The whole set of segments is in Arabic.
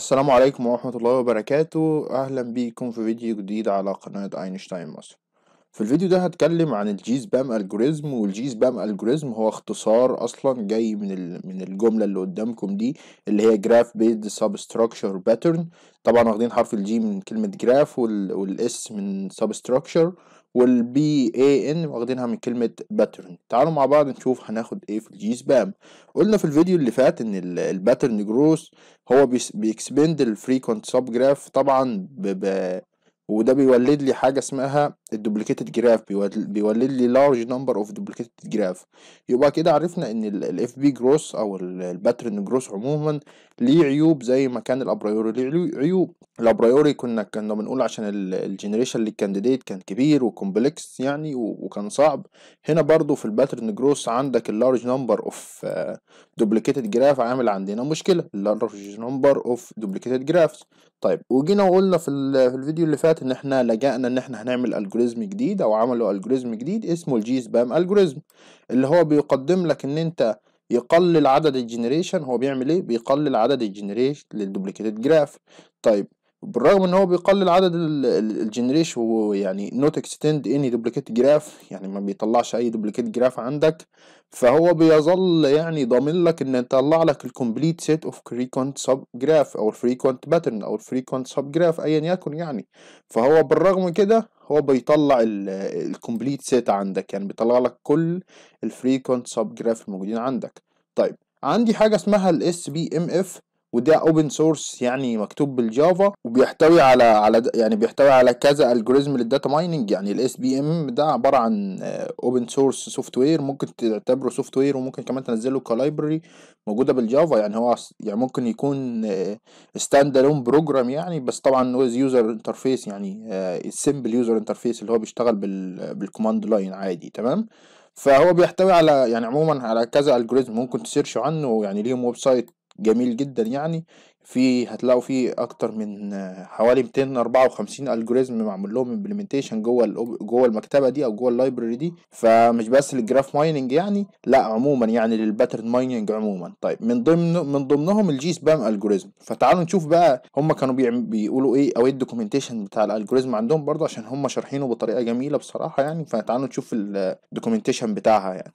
السلام عليكم ورحمة الله وبركاته أهلا بيكم في فيديو جديد على قناة أينشتاين مصر في الفيديو ده هتكلم عن الجي سبام الجوريزم والجي سبام الجوريزم هو اختصار اصلا جاي من من الجمله اللي قدامكم دي اللي هي جراف بيد سبستراكشر باترن طبعا واخدين حرف الجي من كلمه جراف والاس من سبستراكشر والبي اي ان واخدينها من كلمه باترن تعالوا مع بعض نشوف هناخد ايه في الجي سبام قلنا في الفيديو اللي فات ان الباترن جروس هو بيكسبند الفريكونت سب جراف طبعا ب وده بيولد لي حاجة اسمها الدوبليكيتد جراف بيولد لي لارج نمبر اوف دوبليكيتد جراف يبقى كده عرفنا ان الاف بي جروس او الباترن جروس عموما ليه عيوب زي ما كان الابريوري ليه عيوب الابريوري كنا كنا بنقول عشان الجنريشن للكانديديت كان كبير وكومبلكس يعني وكان صعب هنا برضو في الباترن جروس عندك اللارج نمبر اوف دوبليكيتد جراف عامل عندنا مشكلة اللارج نمبر اوف دوبليكيتد جرافز طيب وجينا وقلنا في, الفيديو اللي فات ان احنا لجأنا ان احنا هنعمل الجوريزم جديد او عملوا الجوريزم جديد اسمه الجي سبام الجوريزم اللي هو بيقدم لك ان انت يقلل عدد الجنريشن هو بيعمل ايه بيقلل عدد الجنريشن للدوبليكيتد جراف طيب بالرغم ان هو بيقلل عدد الجنريش ويعني نوت اكستند اني دوبليكيت جراف يعني ما بيطلعش اي دوبليكيت جراف عندك فهو بيظل يعني ضامن لك ان يطلع لك الكومبليت سيت اوف فريكونت سب جراف او الفريكونت باترن او الفريكونت سب جراف ايا يكن يعني فهو بالرغم كده هو بيطلع الكومبليت سيت عندك يعني بيطلع لك كل الفريكونت سب جراف الموجودين عندك طيب عندي حاجه اسمها الاس بي ام اف وده اوبن سورس يعني مكتوب بالجافا وبيحتوي على على يعني بيحتوي على كذا الجوريزم للداتا مايننج يعني الاس بي ام ده عباره عن اوبن سورس سوفت وير ممكن تعتبره سوفت وير وممكن كمان تنزله كلايبرري موجوده بالجافا يعني هو يعني ممكن يكون ستاند الون بروجرام يعني بس طبعا ويز يوزر انترفيس يعني السمبل يوزر انترفيس اللي هو بيشتغل بالكوماند لاين عادي تمام فهو بيحتوي على يعني عموما على كذا الجوريزم ممكن تسيرش عنه يعني ليهم ويب سايت جميل جدا يعني في هتلاقوا فيه اكتر من حوالي 254 الجوريزم معمول لهم امبلمنتيشن جوه جوه المكتبه دي او جوه اللايبرري دي فمش بس للجراف مايننج يعني لا عموما يعني للباترن مايننج عموما طيب من ضمن من ضمنهم الجي سبام الجوريزم فتعالوا نشوف بقى هم كانوا بيقولوا ايه او ايه الدوكيومنتيشن بتاع الالجوريزم عندهم برضه عشان هم شارحينه بطريقه جميله بصراحه يعني فتعالوا نشوف الدوكيومنتيشن بتاعها يعني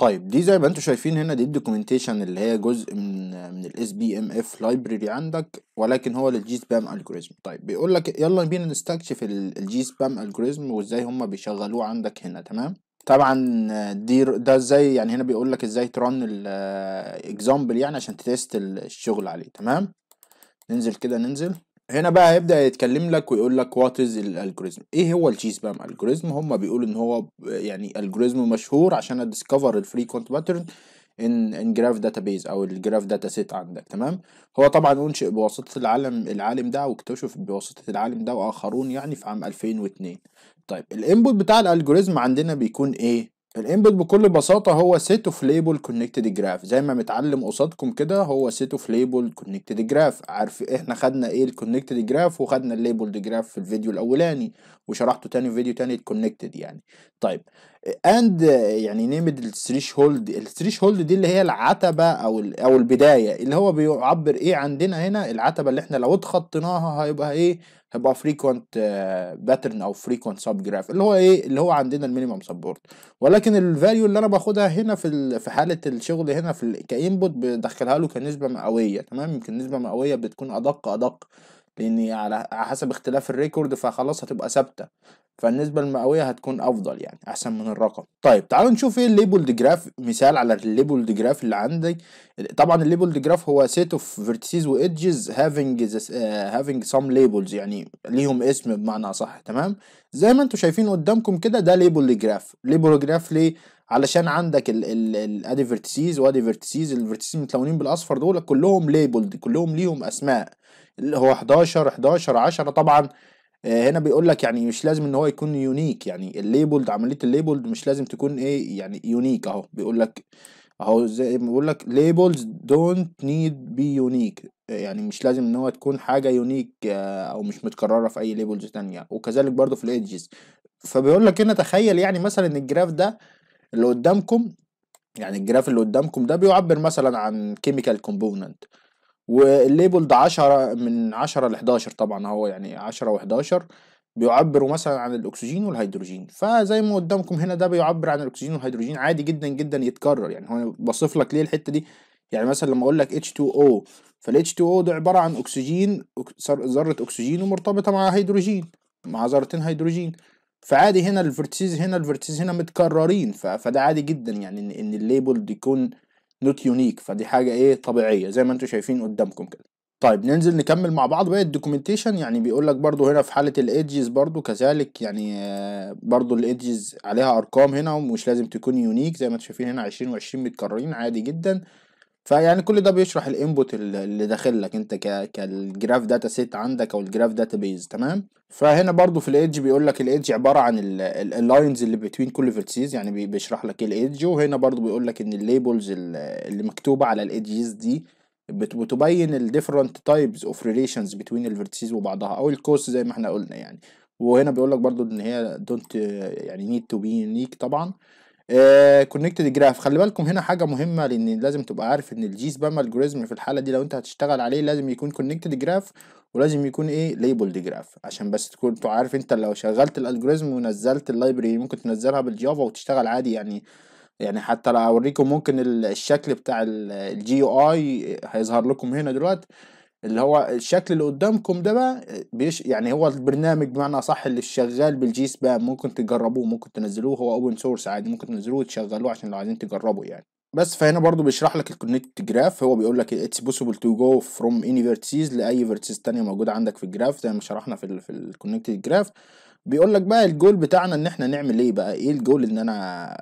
طيب دي زي ما انتم شايفين هنا دي الدوكيومنتيشن اللي هي جزء من من الاس بي ام اف لايبرري عندك ولكن هو للجي سبام الجوريزم طيب بيقول لك يلا بينا نستكشف الجي سبام الجوريزم وازاي هم بيشغلوه عندك هنا تمام طبعا دي ده ازاي يعني هنا بيقول لك ازاي ترن الاكزامبل يعني عشان تيست الشغل عليه تمام ننزل كده ننزل هنا بقى هيبدا يتكلم لك ويقول لك وات از الالجوريزم ايه هو الجي سبام الجوريزم هم بيقولوا ان هو يعني الجوريزم مشهور عشان اديسكفر الفريكونت باترن ان ان جراف داتابيز او الجراف داتا سيت عندك تمام هو طبعا انشئ بواسطه العالم العالم ده واكتشف بواسطه العالم ده واخرون يعني في عام 2002 طيب الانبوت بتاع الالجوريزم عندنا بيكون ايه الانبوت بكل بساطه هو سيت اوف ليبل كونكتد جراف زي ما متعلم قصادكم كده هو سيت اوف ليبل كونكتد جراف عارف احنا خدنا ايه الكونكتد جراف وخدنا الليبلد جراف في الفيديو الاولاني وشرحته تاني في فيديو تاني الكونكتد يعني طيب اند يعني نيمد الثريش هولد الثريش هولد دي اللي هي العتبه او او البدايه اللي هو بيعبر ايه عندنا هنا العتبه اللي احنا لو اتخطيناها هيبقى ايه هيبقى فريكوانت باترن او فريكوانت سب جراف اللي هو ايه اللي هو عندنا المينيمم سبورت ولكن الفاليو اللي انا باخدها هنا في في حاله الشغل هنا في كانبوت بدخلها له كنسبه مئويه تمام يمكن نسبه مئويه بتكون ادق ادق لان على حسب اختلاف الريكورد فخلاص هتبقى ثابته فالنسبة المئوية هتكون أفضل يعني أحسن من الرقم طيب تعالوا نشوف إيه الليبلد جراف مثال على الليبلد جراف اللي عندك طبعا الليبلد جراف هو set of vertices و edges having, this, uh, آه، having some labels يعني ليهم اسم بمعنى أصح تمام زي ما انتم شايفين قدامكم كده ده ليبلد جراف ليبلد جراف ليه علشان عندك أدي فيرتيسيز وادي ال الفيرتسيز متلونين بالاصفر دول كلهم ليبلد كلهم ليهم اسماء اللي هو 11 11 10 طبعا آه، هنا بيقول لك يعني مش لازم ان هو يكون يونيك يعني الليبلد عمليه الليبلد مش لازم تكون ايه يعني يونيك اهو بيقول لك اهو زي ما بقول لك labels دونت نيد بي unique آه، يعني مش لازم ان هو تكون حاجه يونيك آه، او مش متكرره في اي labels تانية وكذلك برضو في الايدجز فبيقول لك هنا تخيل يعني مثلا الجراف ده اللي قدامكم يعني الجراف اللي قدامكم ده بيعبر مثلا عن كيميكال كومبوننت والليبلد 10 من 10 ل 11 طبعا هو يعني 10 و11 بيعبروا مثلا عن الاكسجين والهيدروجين فزي ما قدامكم هنا ده بيعبر عن الاكسجين والهيدروجين عادي جدا جدا يتكرر يعني هو بصف لك ليه الحته دي يعني مثلا لما اقول لك H2O فال H2O ده عباره عن اكسجين ذره اكسجين ومرتبطه مع هيدروجين مع ذرتين هيدروجين فعادي هنا الفيرتسيز هنا الفيرتسيز هنا متكررين فده عادي جدا يعني ان الليبل يكون نوت يونيك فدي حاجه ايه طبيعيه زي ما انتم شايفين قدامكم كده طيب ننزل نكمل مع بعض بقى الدوكيومنتيشن يعني بيقول لك برضو هنا في حاله الايدجز برضو كذلك يعني آه، برضو الايدجز عليها ارقام هنا ومش لازم تكون يونيك زي ما انتم شايفين هنا 20 و20 متكررين عادي جدا فيعني كل ده بيشرح الانبوت اللي داخل لك انت كالجراف داتا سيت عندك او الجراف داتا بيز تمام فهنا برضو في الايدج بيقول لك الايدج عباره عن اللاينز اللي بتوين كل فيرتسيز يعني بيشرح لك ايه الايدج وهنا برضو بيقول لك ان الليبلز اللي مكتوبه على الايدجز دي بتبين الديفرنت تايبز اوف ريليشنز بتوين الفيرتسيز وبعضها او الكوست زي ما احنا قلنا يعني وهنا بيقول لك برضو ان هي دونت يعني نيد تو بي يونيك طبعا كونكتد uh, جراف خلي بالكم هنا حاجه مهمه لان لازم تبقى عارف ان الجي سبام الجوريزم في الحاله دي لو انت هتشتغل عليه لازم يكون كونكتد جراف ولازم يكون ايه ليبلد جراف عشان بس تكون عارف انت لو شغلت الالجوريزم ونزلت اللايبرري ممكن تنزلها بالجافا وتشتغل عادي يعني يعني حتى لو اوريكم ممكن الشكل بتاع الجي او اي هيظهر لكم هنا دلوقتي اللي هو الشكل اللي قدامكم ده بقى بيش يعني هو البرنامج بمعنى صح اللي شغال بالجي سبام ممكن تجربوه ممكن تنزلوه هو اوبن سورس عادي ممكن تنزلوه وتشغلوه عشان لو عايزين تجربوا يعني بس فهنا برضو بيشرح لك الكونكت جراف هو بيقول لك اتس بوسيبل تو جو فروم اني فيرتسيز لاي فيرتسيز تانية موجوده عندك في الجراف زي ما شرحنا في ال في الكونكت جراف بيقول لك بقى الجول بتاعنا ان احنا نعمل ايه بقى ايه الجول ان انا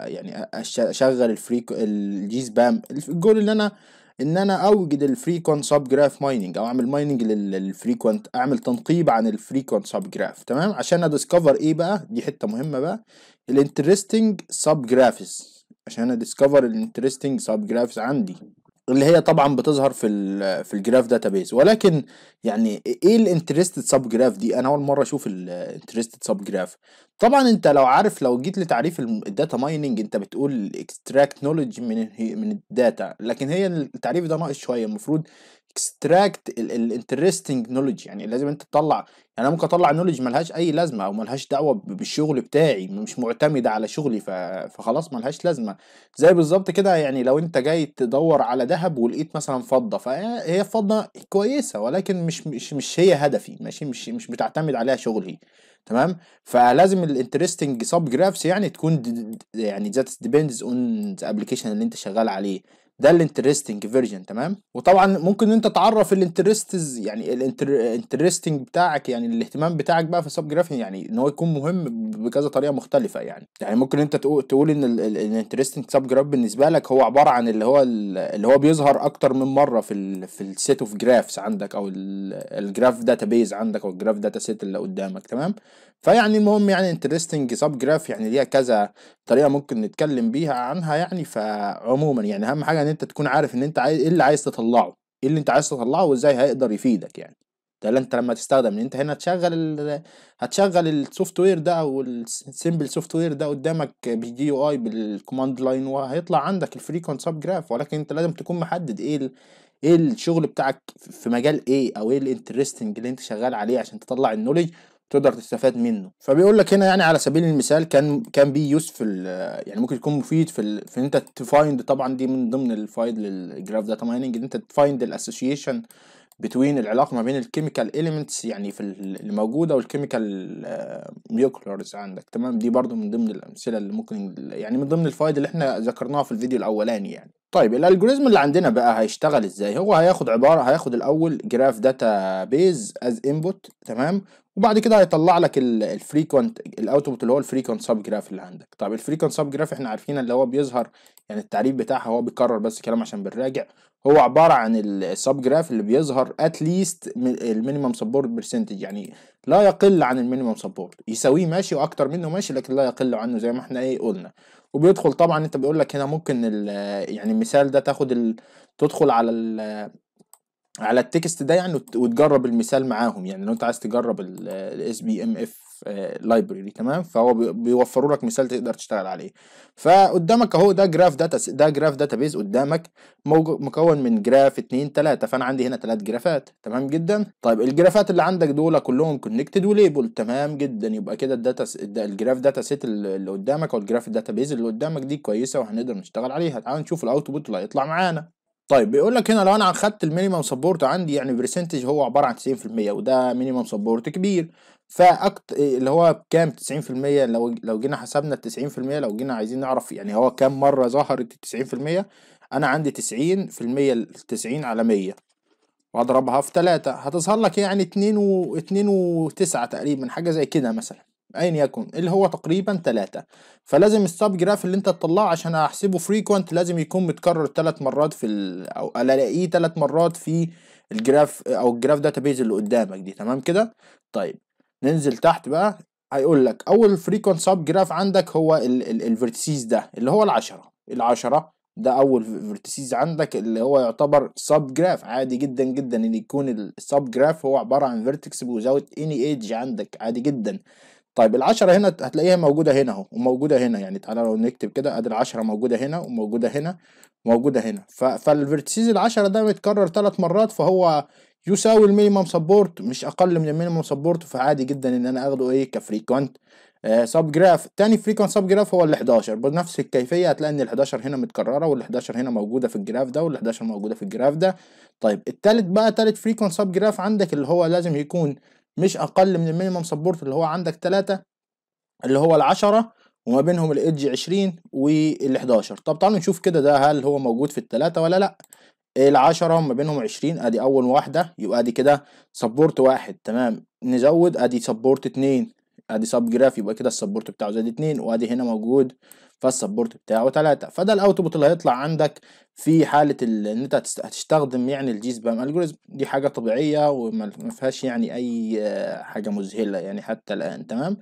يعني اشغل الفري الجي سبام الجول ان انا ان انا اوجد الفريكوانت سب جراف مايننج او اعمل مايننج للفريكوانت اعمل تنقيب عن الفريكوانت سب جراف تمام عشان ادسكفر ايه بقى دي حته مهمه بقى الانترستنج سب جرافز عشان اديسكفر الانترستنج سب جرافز عندي اللي هي طبعا بتظهر في الـ في الجراف داتابيز ولكن يعني ايه الانترستد سب جراف دي انا اول مره اشوف الانترستد سب جراف طبعا انت لو عارف لو جيت لتعريف الداتا مايننج انت بتقول اكستراكت نولج من من الداتا لكن هي التعريف ده ناقص شويه المفروض اكستراكت الانترستنج نولج يعني لازم انت تطلع يعني انا ممكن اطلع نولج ملهاش اي لازمه او ملهاش دعوه بالشغل بتاعي مش معتمده على شغلي فخلاص ملهاش لازمه زي بالظبط كده يعني لو انت جاي تدور على ذهب ولقيت مثلا فضه فهي فضه كويسه ولكن مش مش مش هي هدفي ماشي مش مش بتعتمد عليها شغلي تمام فلازم الانترستنج سب جرافس يعني تكون يعني ذات ديبيندز اون ذا ابلكيشن اللي انت شغال عليه ده الانترستنج فيرجن تمام وطبعا ممكن انت تعرف الانترستز يعني الانترستنج بتاعك يعني الاهتمام بتاعك بقى في السب يعني ان هو يكون مهم بكذا طريقه مختلفه يعني يعني ممكن انت تقول ان الانترستنج سب جراف بالنسبه لك هو عباره عن اللي هو اللي هو بيظهر اكتر من مره في ال في السيت اوف جرافس عندك او الجراف داتابيز عندك او الجراف داتا سيت اللي قدامك تمام فيعني المهم يعني انترستنج سب جراف يعني ليها كذا طريقه ممكن نتكلم بيها عنها يعني فعموما يعني اهم حاجه ان انت تكون عارف ان انت عايز ايه اللي عايز تطلعه ايه اللي انت عايز تطلعه وازاي هيقدر يفيدك يعني ده اللي انت لما تستخدم ان انت هنا تشغل ال... هتشغل السوفت وير ده او السمبل سوفت وير ده قدامك بي جي يو اي بالكوماند لاين وهيطلع عندك الفريكونت سب جراف ولكن انت لازم تكون محدد ايه ال... ايه الشغل بتاعك في مجال ايه او ايه الانترستنج اللي انت شغال عليه عشان تطلع النولج تقدر تستفاد منه فبيقول لك هنا يعني على سبيل المثال كان كان بي يوز في يعني ممكن يكون مفيد في في انت تفايند طبعا دي من ضمن الفايد للجراف داتا مايننج ان انت تفايند الاسوشيشن بتوين العلاقه ما بين الكيميكال اليمنتس يعني في اللي موجوده والكيميكال ميوكلرز عندك تمام دي برضو من ضمن الامثله اللي ممكن يعني من ضمن الفوائد اللي احنا ذكرناها في الفيديو الاولاني يعني طيب الالجوريزم اللي عندنا بقى هيشتغل ازاي هو هياخد عباره هياخد الاول جراف داتا بيز از انبوت تمام وبعد كده هيطلع لك الفريكونت الاوتبوت اللي هو الفريكونت سب جراف اللي عندك طب الفريكونت سب جراف احنا عارفين اللي هو بيظهر يعني التعريف بتاعها هو بيكرر بس كلام عشان بنراجع هو عباره عن السب جراف اللي بيظهر اتليست المينيمم سبورت برسنتج يعني لا يقل عن المينيموم سبورت يساويه ماشي واكتر منه ماشي لكن لا يقل عنه زي ما احنا ايه قلنا وبيدخل طبعا انت بيقول لك هنا ممكن يعني المثال ده تاخد ال... تدخل على ال... على التكست ده يعني وتجرب المثال معاهم يعني لو انت عايز تجرب الاس بي ام اف لايبرري تمام فهو بيوفروا لك مثال تقدر تشتغل عليه فقدامك اهو ده جراف داتا ده جراف داتابيز قدامك مكون من جراف 2 3 فانا عندي هنا تلات جرافات تمام جدا طيب الجرافات اللي عندك دول كلهم كونكتد وليبل تمام جدا يبقى كده الداتا الجراف داتا سيت اللي قدامك او الجراف داتابيز اللي قدامك دي كويسه وهنقدر نشتغل عليها تعال نشوف الاوتبوت اللي هيطلع معانا طيب بيقول لك هنا لو انا اخدت المينيمم سبورت عندي يعني برسنتج هو عباره عن 90% وده مينيمم سبورت كبير فأكت... إيه، اللي هو كام 90% لو لو جينا حسبنا ال 90% لو جينا عايزين نعرف يعني هو كام مرة ظهرت ال 90% أنا عندي 90% ال 90 على 100 وأضربها في 3 هتظهر لك يعني 2 و 2 و 9 تقريبا حاجة زي كده مثلا أين يكن اللي هو تقريبا 3 فلازم السب جراف اللي أنت تطلعه عشان أحسبه فريكوانت لازم يكون متكرر 3 مرات في ال... أو ألاقيه 3 مرات في الجراف أو الجراف داتابيز اللي قدامك دي تمام كده؟ طيب ننزل تحت بقى هيقول لك اول فريكونت سب جراف عندك هو الفيرتسيز ده اللي هو العشرة العشرة ده اول فيرتسيز عندك اللي هو يعتبر سب جراف عادي جدا جدا ان يكون السب جراف هو عباره عن فيرتكس بوزاوت اني ايدج عندك عادي جدا طيب العشرة هنا هتلاقيها موجودة هنا اهو وموجودة هنا يعني تعالى لو نكتب كده ادي العشرة موجودة هنا وموجودة هنا وموجودة هنا فالفيرتسيز العشرة ده متكرر ثلاث مرات فهو يساوي المينيمم سبورت مش اقل من المينيمم سبورت فعادي جدا ان انا اخده ايه كفريكونت آه سب جراف تاني فريكونت سب جراف هو ال 11 بنفس الكيفيه هتلاقي ان ال 11 هنا متكرره وال 11 هنا موجوده في الجراف ده وال 11 موجوده في الجراف ده طيب التالت بقى تالت فريكونت سب جراف عندك اللي هو لازم يكون مش اقل من المينيمم سبورت اللي هو عندك ثلاثة اللي هو ال 10 وما بينهم الايدج 20 وال 11 طب تعالوا نشوف كده ده هل هو موجود في الثلاثه ولا لا العشرة ما بينهم عشرين ادي اول واحدة يبقى ادي كده سبورت واحد تمام نزود ادي سبورت اتنين ادي سب جراف يبقى كده السبورت بتاعه زائد اتنين وادي هنا موجود فالسبورت بتاعه تلاتة فده الاوتبوت اللي هيطلع عندك في حالة ان انت هتستخدم يعني الجي سبام الجوريزم دي حاجة طبيعية وما فيهاش يعني اي آه، حاجة مذهلة يعني حتى الان تمام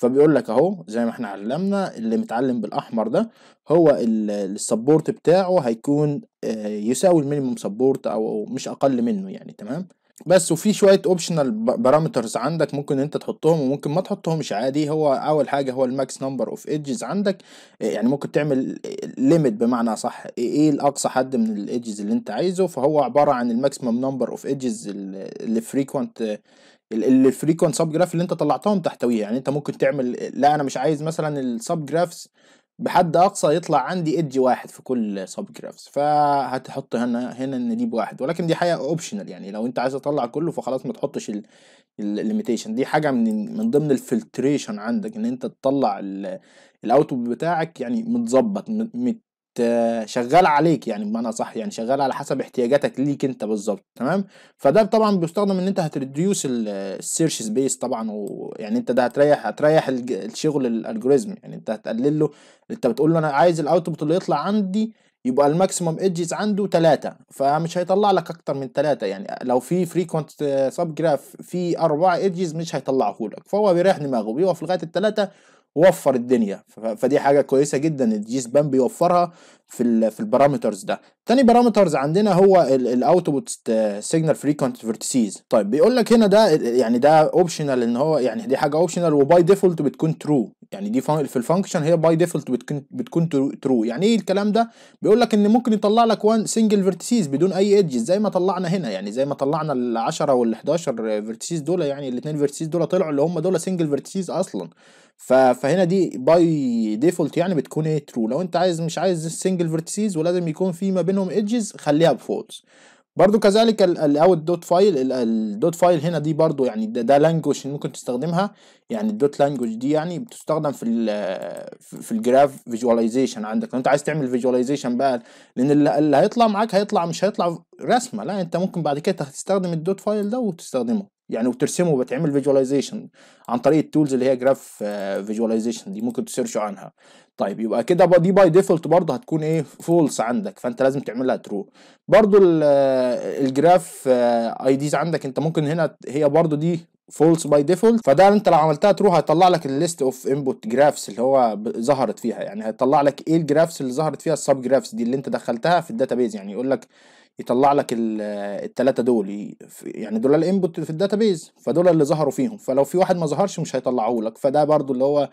فبيقول لك اهو زي ما احنا علمنا اللي متعلم بالاحمر ده هو السبورت بتاعه هيكون آه، يساوي المينيموم سبورت او مش اقل منه يعني تمام بس وفي شويه اوبشنال بارامترز عندك ممكن انت تحطهم وممكن ما تحطهمش عادي هو اول حاجه هو الماكس نمبر اوف ايدجز عندك آه، يعني ممكن تعمل ليميت آه، بمعنى صح إيه،, ايه الاقصى حد من الايدجز اللي انت عايزه فهو عباره عن الماكسيمم نمبر اوف ايدجز اللي فريكوينت الفريكونت سب جراف اللي انت طلعتهم تحتويه يعني انت ممكن تعمل لا انا مش عايز مثلا السب جرافز بحد اقصى يطلع عندي ايدج واحد في كل سب جرافز فهتحط هنا هنا ان دي بواحد ولكن دي حاجه اوبشنال يعني لو انت عايز تطلع كله فخلاص ما تحطش الليميتيشن دي حاجه من من ضمن الفلتريشن عندك ان انت تطلع الاوتبوت بتاعك يعني متظبط مت شغال عليك يعني بمعنى صح يعني شغال على حسب احتياجاتك ليك انت بالظبط تمام فده طبعا بيستخدم ان انت هتريديوس السيرش سبيس طبعا ويعني انت ده هتريح هتريح الشغل الالجوريزم يعني انت هتقلل له انت بتقول له انا عايز الاوتبوت اللي يطلع عندي يبقى الماكسيمم ايدجز عنده ثلاثة فمش هيطلع لك اكتر من ثلاثة يعني لو في فريكونت سب جراف في اربع ايدجز مش هيطلعه لك فهو بيريح دماغه بيقف لغايه الثلاثه وفر الدنيا فدي حاجه كويسه جدا الجيس بان بيوفرها في في البارامترز ده تاني بارامترز عندنا هو الاوتبوت سيجنال فريكونت فيرتسيز طيب بيقول لك هنا ده يعني ده اوبشنال ان هو يعني دي حاجه اوبشنال وباي ديفولت بتكون ترو يعني دي في الفانكشن هي باي ديفولت بتكون بتكون ترو يعني ايه الكلام ده بيقول لك ان ممكن يطلع لك وان سنجل فيرتسيز بدون اي ايدجز زي ما طلعنا هنا يعني زي ما طلعنا ال 10 وال 11 فيرتسيز دول يعني الاثنين فيرتسيز دول طلعوا اللي هم دول سنجل فيرتسيز اصلا فهنا دي باي ديفولت يعني بتكون ايه ترو لو انت عايز مش عايز سنجل سنجل فيرتسيز ولازم يكون في ما بينهم ايدجز خليها بفولس برضو كذلك الاوت دوت فايل الدوت فايل هنا دي برضو يعني ده, ده لانجوج ممكن تستخدمها يعني الدوت لانجوج دي يعني بتستخدم في الـ في الجراف فيجواليزيشن عندك لو انت عايز تعمل فيجواليزيشن بقى لان اللي هيطلع معاك هيطلع مش هيطلع رسمه لا انت ممكن بعد كده تستخدم الدوت فايل ده وتستخدمه يعني وترسمه وبتعمل فيجواليزيشن عن طريق التولز اللي هي جراف آه، فيجواليزيشن دي ممكن تسيرشوا عنها طيب يبقى كده دي باي ديفولت برضه هتكون ايه فولس عندك فانت لازم تعملها ترو برضه الجراف اي ديز عندك انت ممكن هنا هي برضه دي فولس باي ديفولت فده انت لو عملتها ترو هيطلع لك الليست اوف انبوت جرافس اللي هو ظهرت فيها يعني هيطلع لك ايه الجرافس اللي ظهرت فيها السب جرافس دي اللي انت دخلتها في الداتابيز يعني يقول لك يطلع لك الثلاثه دول يعني دول الانبوت في الداتابيز فدول اللي ظهروا فيهم فلو في واحد ما ظهرش مش هيطلعه لك فده برضو اللي هو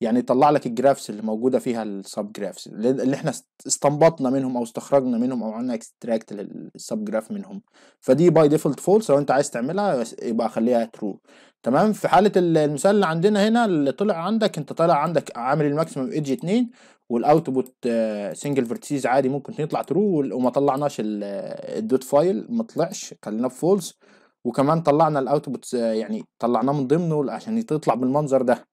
يعني يطلع لك الجرافس اللي موجوده فيها السب جرافس اللي احنا استنبطنا منهم او استخرجنا منهم او عملنا اكستراكت للسب جراف منهم فدي باي ديفولت فولس لو انت عايز تعملها يبقى خليها ترو تمام في حاله المثال اللي عندنا هنا اللي طلع عندك انت طالع عندك عامل الماكسيمم ايدج 2 والاوتبوت سنجل فيرتيز عادي ممكن يطلع ترو وما طلعناش الدوت فايل آه، ما طلعش خليناه فولس وكمان طلعنا الاوتبوت آه، يعني طلعناه من ضمنه عشان تطلع بالمنظر ده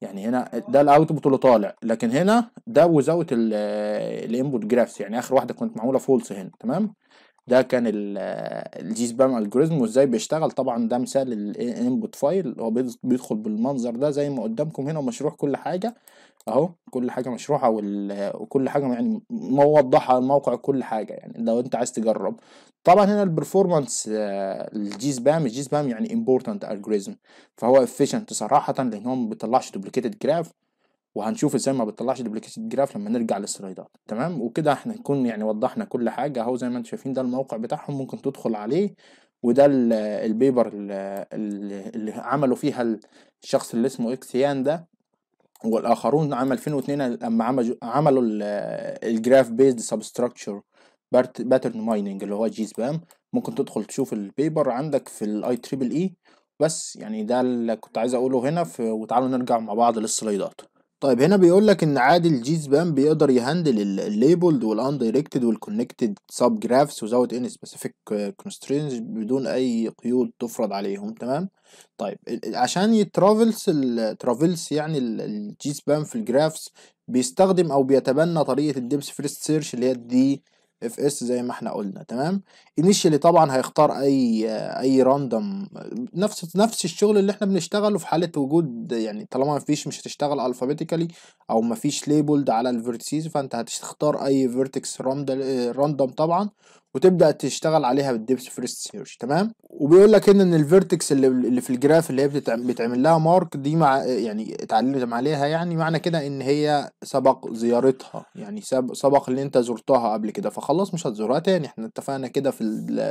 يعني هنا ده الاوتبوت اللي طالع لكن هنا ده وزاوت الانبوت جرافس يعني اخر واحده كنت معموله فولس هنا تمام ده كان الجي سبام الجوريزم وازاي بيشتغل طبعا ده مثال الانبوت فايل هو بيدخل بالمنظر ده زي ما قدامكم هنا ومشروح كل حاجه اهو كل حاجه مشروحه وكل حاجه يعني موضحه الموقع كل حاجه يعني لو انت عايز تجرب طبعا هنا البرفورمانس آه، الجي سبام الجي سبام يعني امبورتنت الجوريزم فهو افيشنت صراحه لان هو ما بيطلعش دوبليكيتد جراف وهنشوف ازاي ما بتطلعش دوبليكيت جراف لما نرجع للسلايدات تمام وكده احنا نكون يعني وضحنا كل حاجه اهو زي ما انتم شايفين ده الموقع بتاعهم ممكن تدخل عليه وده البيبر اللي عملوا فيها الشخص اللي اسمه اكسيان ده والاخرون عام 2002 لما عملوا الجراف بيزد سبستراكشر باترن مايننج اللي هو جي سبام ممكن تدخل تشوف البيبر عندك في الاي تريبل اي بس يعني ده اللي كنت عايز اقوله هنا وتعالوا نرجع مع بعض للسلايدات طيب هنا بيقول لك ان عادي الجي سبان بيقدر يهندل الليبلد والاندايركتد والكونكتد سب جرافس وزود ان سبيسيفيك كونسترينز بدون اي قيود تفرض عليهم تمام طيب عشان يترافلس الترافلس يعني الجي سبان في الجرافس بيستخدم او بيتبنى طريقه الديبس فيرست سيرش اللي هي الدي اف اس زي ما احنا قلنا تمام انيشيالي طبعا هيختار اي اي راندوم نفس نفس الشغل اللي احنا بنشتغله في حاله وجود يعني طالما مفيش مش هتشتغل الفابيتيكالي او مفيش ليبلد على الفيرتسيز فانت هتختار اي فيرتكس راندوم طبعا وتبدا تشتغل عليها بالديبث فيرست سيرش تمام وبيقول لك هنا ان الفيرتكس اللي, اللي في الجراف اللي هي بتعمل لها مارك دي مع يعني اتعلمت عليها يعني معنى كده ان هي سبق زيارتها يعني سبق اللي انت زرتها قبل كده فخلاص مش هتزورها تاني احنا اتفقنا كده في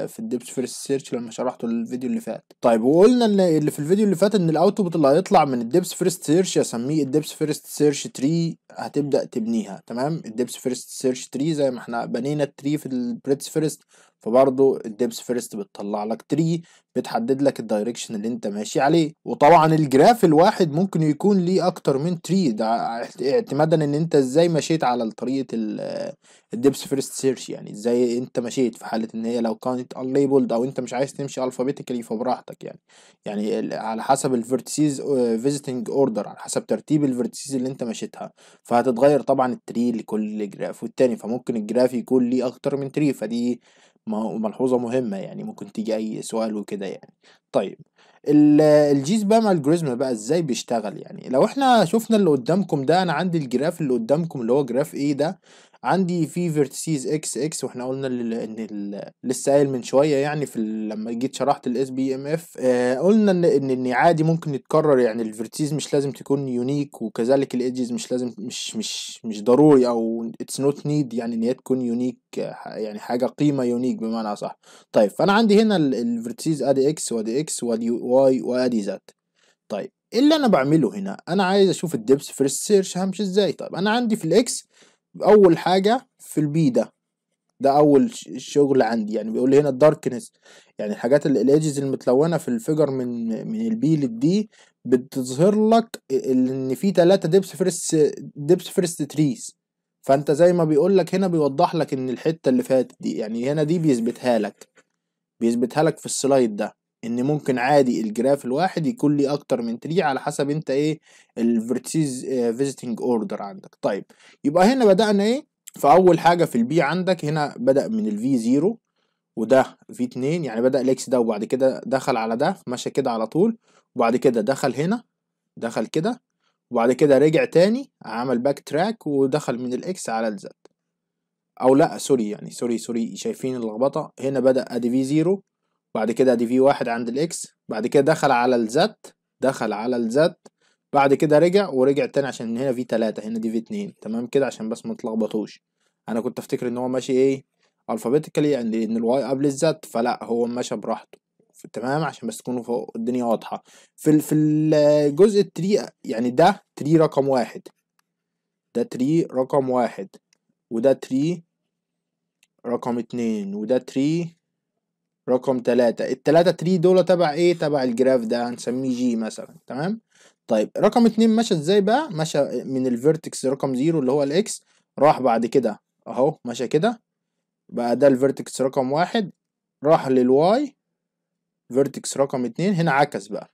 في الديبث فيرست سيرش لما شرحته الفيديو اللي فات طيب وقلنا ان اللي في الفيديو اللي فات ان الاوتبوت اللي هيطلع من الديبث فيرست سيرش اسميه الديبث فيرست سيرش تري هتبدا تبنيها تمام الديبث فيرست سيرش تري زي ما احنا بنينا التري في البريتس فيرست just فبرضه الدبس فيرست بتطلع لك تري بتحدد لك الدايركشن اللي انت ماشي عليه وطبعا الجراف الواحد ممكن يكون ليه اكتر من تري ده اعتمادا ان انت ازاي مشيت على طريقه الدبس فيرست سيرش يعني ازاي انت مشيت في حاله ان هي لو كانت انليبلد او انت مش عايز تمشي الفابيتيكالي فبراحتك يعني يعني على حسب الفيرتسيز فيزيتنج اوردر على حسب ترتيب الفيرتسيز اللي انت مشيتها فهتتغير طبعا التري لكل جراف والتاني فممكن الجراف يكون ليه اكتر من تري فدي ملحوظة مهمة يعني ممكن تيجي أي سؤال وكده يعني طيب الجي سبام الجوريزم بقى ازاي بيشتغل يعني لو احنا شفنا اللي قدامكم ده انا عندي الجراف اللي قدامكم اللي هو جراف ايه ده عندي فيه فيرتسيز اكس اكس واحنا قلنا ان لسه قايل من شويه يعني في لما جيت شرحت الاس بي ام اف قلنا ان ان عادي ممكن يتكرر يعني الفيرتسيز مش لازم تكون يونيك وكذلك الايدجز مش لازم مش مش مش ضروري او اتس نوت نيد يعني ان هي تكون يونيك يعني حاجه قيمه يونيك بمعنى صح طيب فانا عندي هنا الفيرتسيز ادي اكس وادي الاكس والواي وادي زد طيب ايه اللي انا بعمله هنا انا عايز اشوف الدبس فيرست سيرش همشي ازاي طيب انا عندي في الاكس اول حاجه في البي ده ده اول شغل عندي يعني بيقول لي هنا الداركنس يعني الحاجات الايدجز المتلونه في الفيجر من من البي للدي بتظهر لك ان في ثلاثه دبس فيرست دبس فيرست تريز فانت زي ما بيقول لك هنا بيوضح لك ان الحته اللي فاتت دي يعني هنا دي بيثبتها لك بيثبتها لك في السلايد ده ان ممكن عادي الجراف الواحد يكون لي اكتر من تري على حسب انت ايه الفيرتسيز فيزيتنج اوردر عندك طيب يبقى هنا بدأنا ايه فاول حاجة في البي عندك هنا بدأ من الفي زيرو وده في 2 يعني بدأ الاكس ده وبعد كده دخل على ده مشى كده على طول وبعد كده دخل هنا دخل كده وبعد كده رجع تاني عمل باك تراك ودخل من الاكس على الزد او لا سوري يعني سوري سوري شايفين اللخبطه هنا بدا ادي في زيرو بعد كده دي في واحد عند الاكس بعد كده دخل على الزت دخل على الزت بعد كده رجع ورجع تاني عشان هنا في تلاتة هنا دي في اتنين تمام كده عشان بس ما تلخبطوش انا كنت افتكر ان هو ماشي ايه الفابيتيكالي يعني ان الواي قبل الزت فلا هو ماشي براحته تمام عشان بس تكون الدنيا واضحه في في الجزء التري يعني ده تري رقم واحد ده تري رقم واحد وده تري رقم اتنين وده تري رقم تلاتة التلاتة تري دول تبع ايه تبع الجراف ده هنسميه جي مثلا تمام طيب رقم اتنين مشى ازاي بقى مشى من الفيرتكس رقم زيرو اللي هو الاكس راح بعد كده اهو مشى كده بقى ده الفيرتكس رقم واحد راح للواي فيرتكس رقم اتنين هنا عكس بقى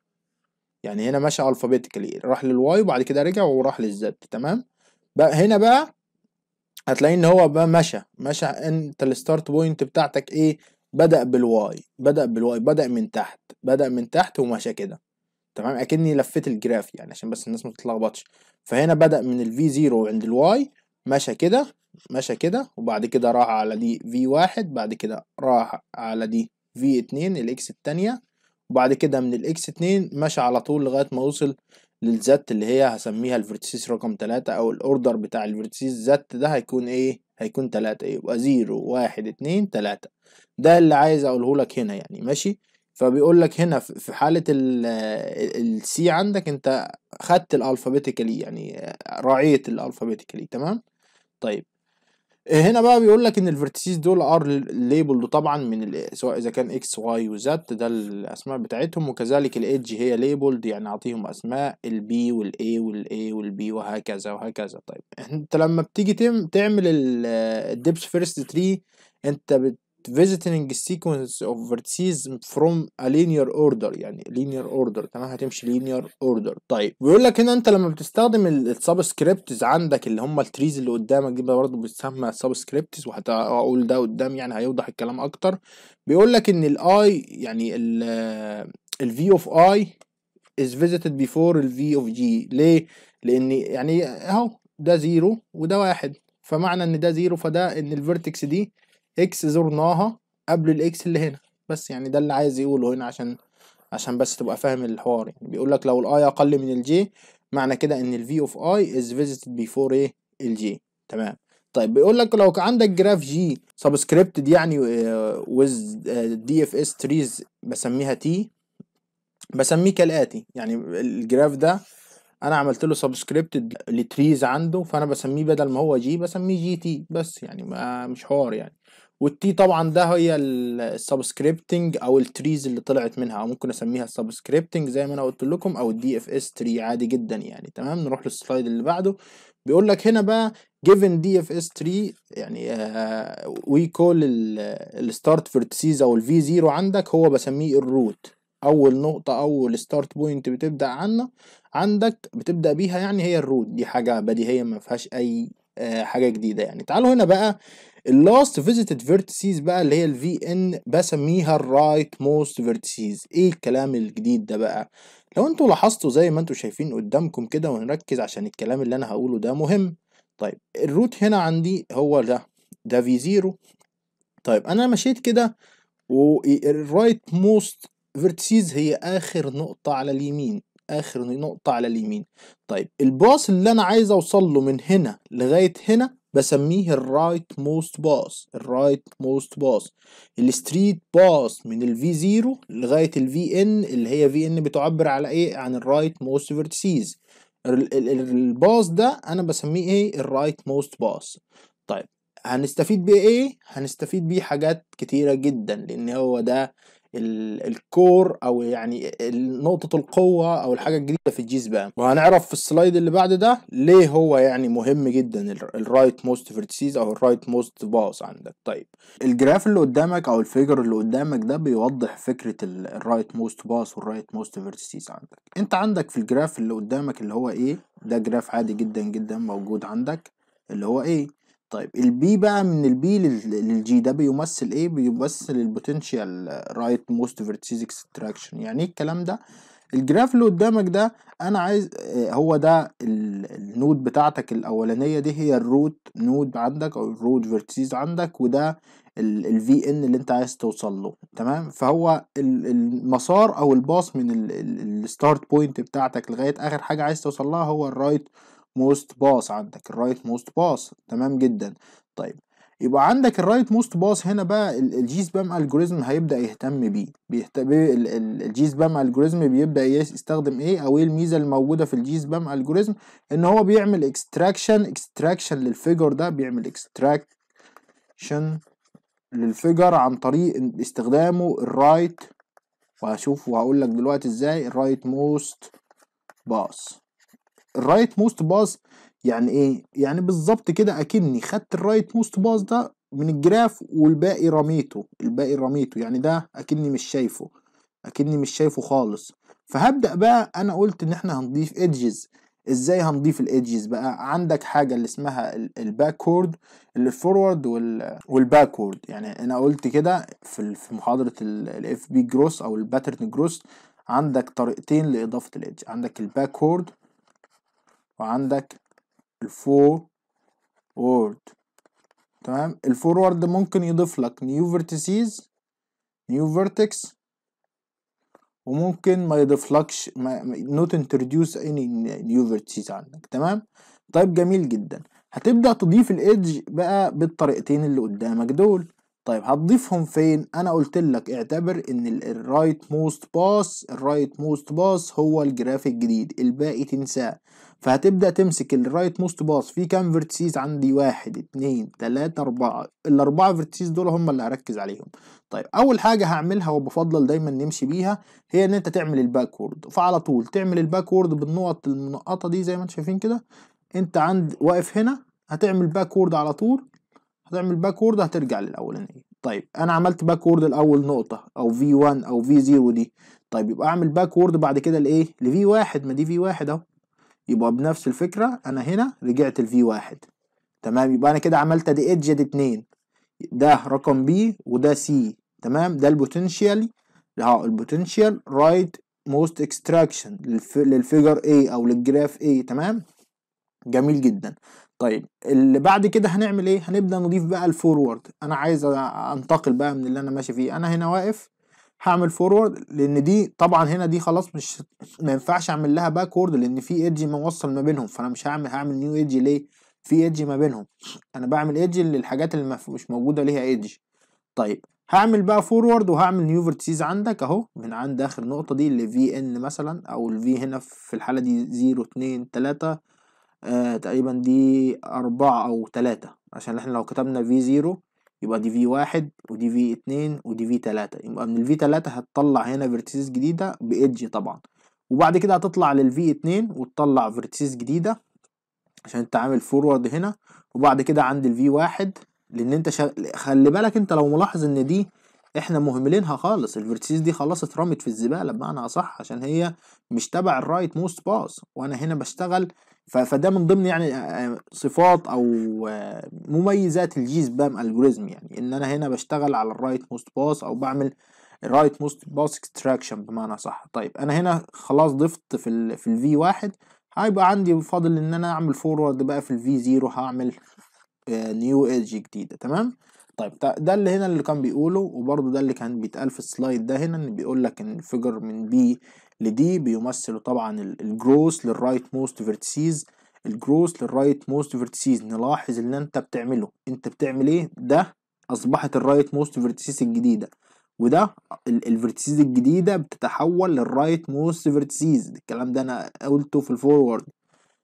يعني هنا مشى الفابيتيكالي راح للواي وبعد كده رجع وراح للزد تمام بقى هنا بقى هتلاقي ان هو بقى مشى مشى انت الستارت بوينت بتاعتك ايه بدأ بالواي بدأ بالواي بدأ من تحت بدأ من تحت ومشى كده تمام اكني لفيت الجراف يعني عشان بس الناس ما تتلخبطش فهنا بدأ من الفي زيرو عند الواي مشى كده مشى كده وبعد كده راح على دي في واحد بعد كده راح على دي في اتنين الاكس التانية وبعد كده من الاكس اتنين مشى على طول لغاية ما وصل للزت اللي هي هسميها الفرتسيس رقم تلاتة او الاوردر بتاع الفرتسيس زت ده هيكون ايه هيكون تلاتة يبقى زيرو واحد اتنين تلاتة ده اللي عايز اقوله لك هنا يعني ماشي فبيقول لك هنا في حالة السي عندك انت خدت الالفابيتيكالي يعني آه، راعيت الالفابيتيكالي تمام طيب هنا بقى بيقول لك ان الفيرتسيز دول ار ليبلد طبعا من سواء اذا كان اكس واي وزد ده الاسماء بتاعتهم وكذلك الايدج هي ليبلد يعني اعطيهم اسماء البي والاي والاي والبي وهكذا وهكذا طيب انت لما بتيجي تعمل الديبس فيرست تري انت بت visiting sequence of vertices from a linear order يعني linear order تمام هتمشي linear order طيب ويقول لك هنا انت لما بتستخدم السبسكريبتز عندك اللي هم التريز اللي قدامك دي برضه بتسمى سبسكريبتز وهقول ده قدام يعني هيوضح الكلام اكتر بيقول لك ان الاي يعني v اوف اي is visited before ال v of g ليه؟ لان يعني اهو ده زيرو وده واحد فمعنى ان ده زيرو فده ان الفيرتكس دي اكس زرناها قبل الاكس اللي هنا بس يعني ده اللي عايز يقوله هنا عشان عشان بس تبقى فاهم الحوار يعني بيقول لك لو الاي اقل من الجي معنى كده ان الفي اوف اي از فيزيتد بيفور ايه الجي تمام طيب بيقول لك لو عندك جراف جي سبسكريبتد يعني ويز دي اف اس تريز بسميها تي بسميه كالاتي يعني الجراف ده انا عملت له سبسكريبتد لتريز عنده فانا بسميه بدل ما هو جي بسميه جي تي بس يعني ما مش حوار يعني والتي طبعا ده هي السبسكريبتنج او التريز اللي طلعت منها او ممكن اسميها السبسكريبتنج زي ما انا قلت لكم او الدي اف اس تري عادي جدا يعني تمام نروح للسلايد اللي بعده بيقول لك هنا بقى given اس 3 يعني وي كول الستارت فيرتسيز او الفي زيرو عندك هو بسميه الروت اول نقطة اول ستارت بوينت بتبدأ عنه عندك بتبدأ بيها يعني هي الروت دي حاجة بديهية ما فيهاش اي آه، حاجة جديدة يعني تعالوا هنا بقى اللاست فيزيتد فيرتسيز بقى اللي هي الفي ان بسميها الرايت موست فيرتسيز ايه الكلام الجديد ده بقى لو انتوا لاحظتوا زي ما انتوا شايفين قدامكم كده ونركز عشان الكلام اللي انا هقوله ده مهم طيب الروت هنا عندي هو ده ده في زيرو طيب انا مشيت كده والرايت موست فيرتسيز هي اخر نقطة على اليمين اخر نقطة على اليمين طيب الباص اللي انا عايز اوصل له من هنا لغاية هنا بسميه الرايت موست باس الرايت موست باس الستريت باس من الفي زيرو لغايه الفي ان اللي هي في ان بتعبر على ايه عن الرايت موست فيرتسيز الباس ده انا بسميه ايه الرايت موست باس طيب هنستفيد بيه ايه هنستفيد بيه حاجات كتيره جدا لان هو ده الكور او يعني نقطه القوه او الحاجه الجديده في الجي سبان وهنعرف في السلايد اللي بعد ده ليه هو يعني مهم جدا الرايت موست فيرتسيز او الرايت موست باص عندك طيب الجراف اللي قدامك او الفيجر اللي قدامك ده بيوضح فكره الرايت موست باص والرايت موست فيرتسيز عندك انت عندك في الجراف اللي قدامك اللي هو ايه ده جراف عادي جدا جدا موجود عندك اللي هو ايه طيب البي بقى من البي للجي ده بيمثل ايه بيمثل البوتنشال رايت موست فيرتيز اكستراكشن يعني ايه الكلام ده الجراف اللي قدامك ده انا عايز آه، هو ده النود بتاعتك الاولانيه دي هي الروت نود عندك او الروت فيرتيز عندك وده الفي ان اللي انت عايز توصل له تمام فهو المسار او الباص من الستارت بوينت بتاعتك لغايه اخر حاجه عايز توصل لها هو الرايت right موست باس عندك الرايت موست باس تمام جدا طيب يبقى عندك الرايت موست باس هنا بقى الجي سبام الجوريزم هيبدا يهتم بيه بيهتم الجي سبام الجوريزم بيبدا يستخدم ايه او ايه الميزه الموجوده في الجي سبام الجوريزم ان هو بيعمل اكستراكشن اكستراكشن للفيجر ده بيعمل اكستراكشن للفيجر عن طريق استخدامه الرايت وهشوف وهقول لك دلوقتي ازاي الرايت موست باس الرايت موست باص يعني ايه يعني بالظبط كده اكني خدت الرايت موست باص ده من الجراف والباقي رميته الباقي رميته يعني ده اكني مش شايفه اكني مش شايفه خالص فهبدا بقى انا قلت ان احنا هنضيف ايدجز ازاي هنضيف الايدجز بقى عندك حاجه اللي اسمها الباكورد الفورورد والباكورد يعني انا قلت كده في محاضره الاف بي جروس او الباترن جروس عندك طريقتين لاضافه الايدج عندك الباكورد وعندك الفورورد وورد تمام الفورورد ممكن يضيف لك نيو فيرتسيز نيو فيرتكس وممكن ما يضيفلكش نوت انتروديوس اني نيو فيرتسيز عندك تمام طيب جميل جدا هتبدا تضيف الايدج بقى بالطريقتين اللي قدامك دول طيب هتضيفهم فين انا قلت لك اعتبر ان الرايت موست باس الرايت موست باس هو الجرافيك الجديد الباقي تنساه فهتبدأ تمسك الرايت موست باص في كام فيرتسيز عندي واحد اتنين تلاتة اربعة الاربعة فيرتسيز دول هم اللي هركز عليهم طيب اول حاجة هعملها وبفضل دايما نمشي بيها هي ان انت تعمل الباكورد فعلى طول تعمل الباكورد بالنقط المنقطة دي زي ما انت شايفين كده انت عند واقف هنا هتعمل باكورد على طول هتعمل باكورد هترجع للاولانية طيب انا عملت باكورد الاول نقطة او في 1 او في 0 دي طيب يبقى اعمل باكورد بعد كده لايه لفي 1 ما دي في 1 اهو يبقى بنفس الفكرة أنا هنا رجعت لفي واحد تمام يبقى أنا كده عملت دي إيدج دي اتنين ده رقم بي وده سي تمام ده البوتنشال اه البوتنشال رايت موست اكستراكشن للفيجر A أو للجراف A تمام جميل جدا طيب اللي بعد كده هنعمل ايه هنبدا نضيف بقى الفورورد انا عايز انتقل بقى من اللي انا ماشي فيه انا هنا واقف هعمل فورورد لان دي طبعا هنا دي خلاص مش ما ينفعش اعمل لها باكورد لان في ايدج موصل ما بينهم فانا مش هعمل هعمل نيو ايدج ليه في ايدج ما بينهم انا بعمل ايدج للحاجات اللي مش موجوده ليها ايدج طيب هعمل بقى فورورد وهعمل نيو فيرتسيز عندك اهو من عند اخر نقطه دي اللي في ان مثلا او الفي هنا في الحاله دي 0 2 3 تقريبا دي 4 او 3 عشان احنا لو كتبنا في 0 يبقى دي في واحد ودي في اتنين ودي في تلاتة يبقى من الفي تلاتة هتطلع هنا فيرتيسز جديدة بإيدج طبعا وبعد كده هتطلع للفي اتنين وتطلع فيرتيسز جديدة عشان انت عامل فورورد هنا وبعد كده عند الفي واحد لان انت شغ... خلي بالك انت لو ملاحظ ان دي احنا مهملينها خالص الفيرتسيس دي خلاص اترمت في الزباله بمعنى اصح عشان هي مش تبع الرايت موست باس وانا هنا بشتغل فده من ضمن يعني صفات او مميزات الجي سبام الجوريزم يعني ان انا هنا بشتغل على الرايت موست باس او بعمل الرايت موست باس اكستراكشن بمعنى صح طيب انا هنا خلاص ضفت في ال في الفي واحد هيبقى عندي فاضل ان انا اعمل فورورد بقى في الفي زيرو هعمل نيو ايدج جديده تمام طيب ده اللي هنا اللي كان بيقوله وبرضه ده اللي كان بيتقال في السلايد ده هنا ان بيقول لك ان الفيجر من بي لدي بيمثل طبعا الجروس للرايت موست فيرتسيز الجروس للرايت موست فيرتسيز نلاحظ ان انت بتعمله انت بتعمل ايه ده اصبحت الرايت موست فيرتسيز الجديده وده الفيرتسيز الجديده بتتحول للرايت موست فيرتسيز الكلام ده انا قلته في الفورورد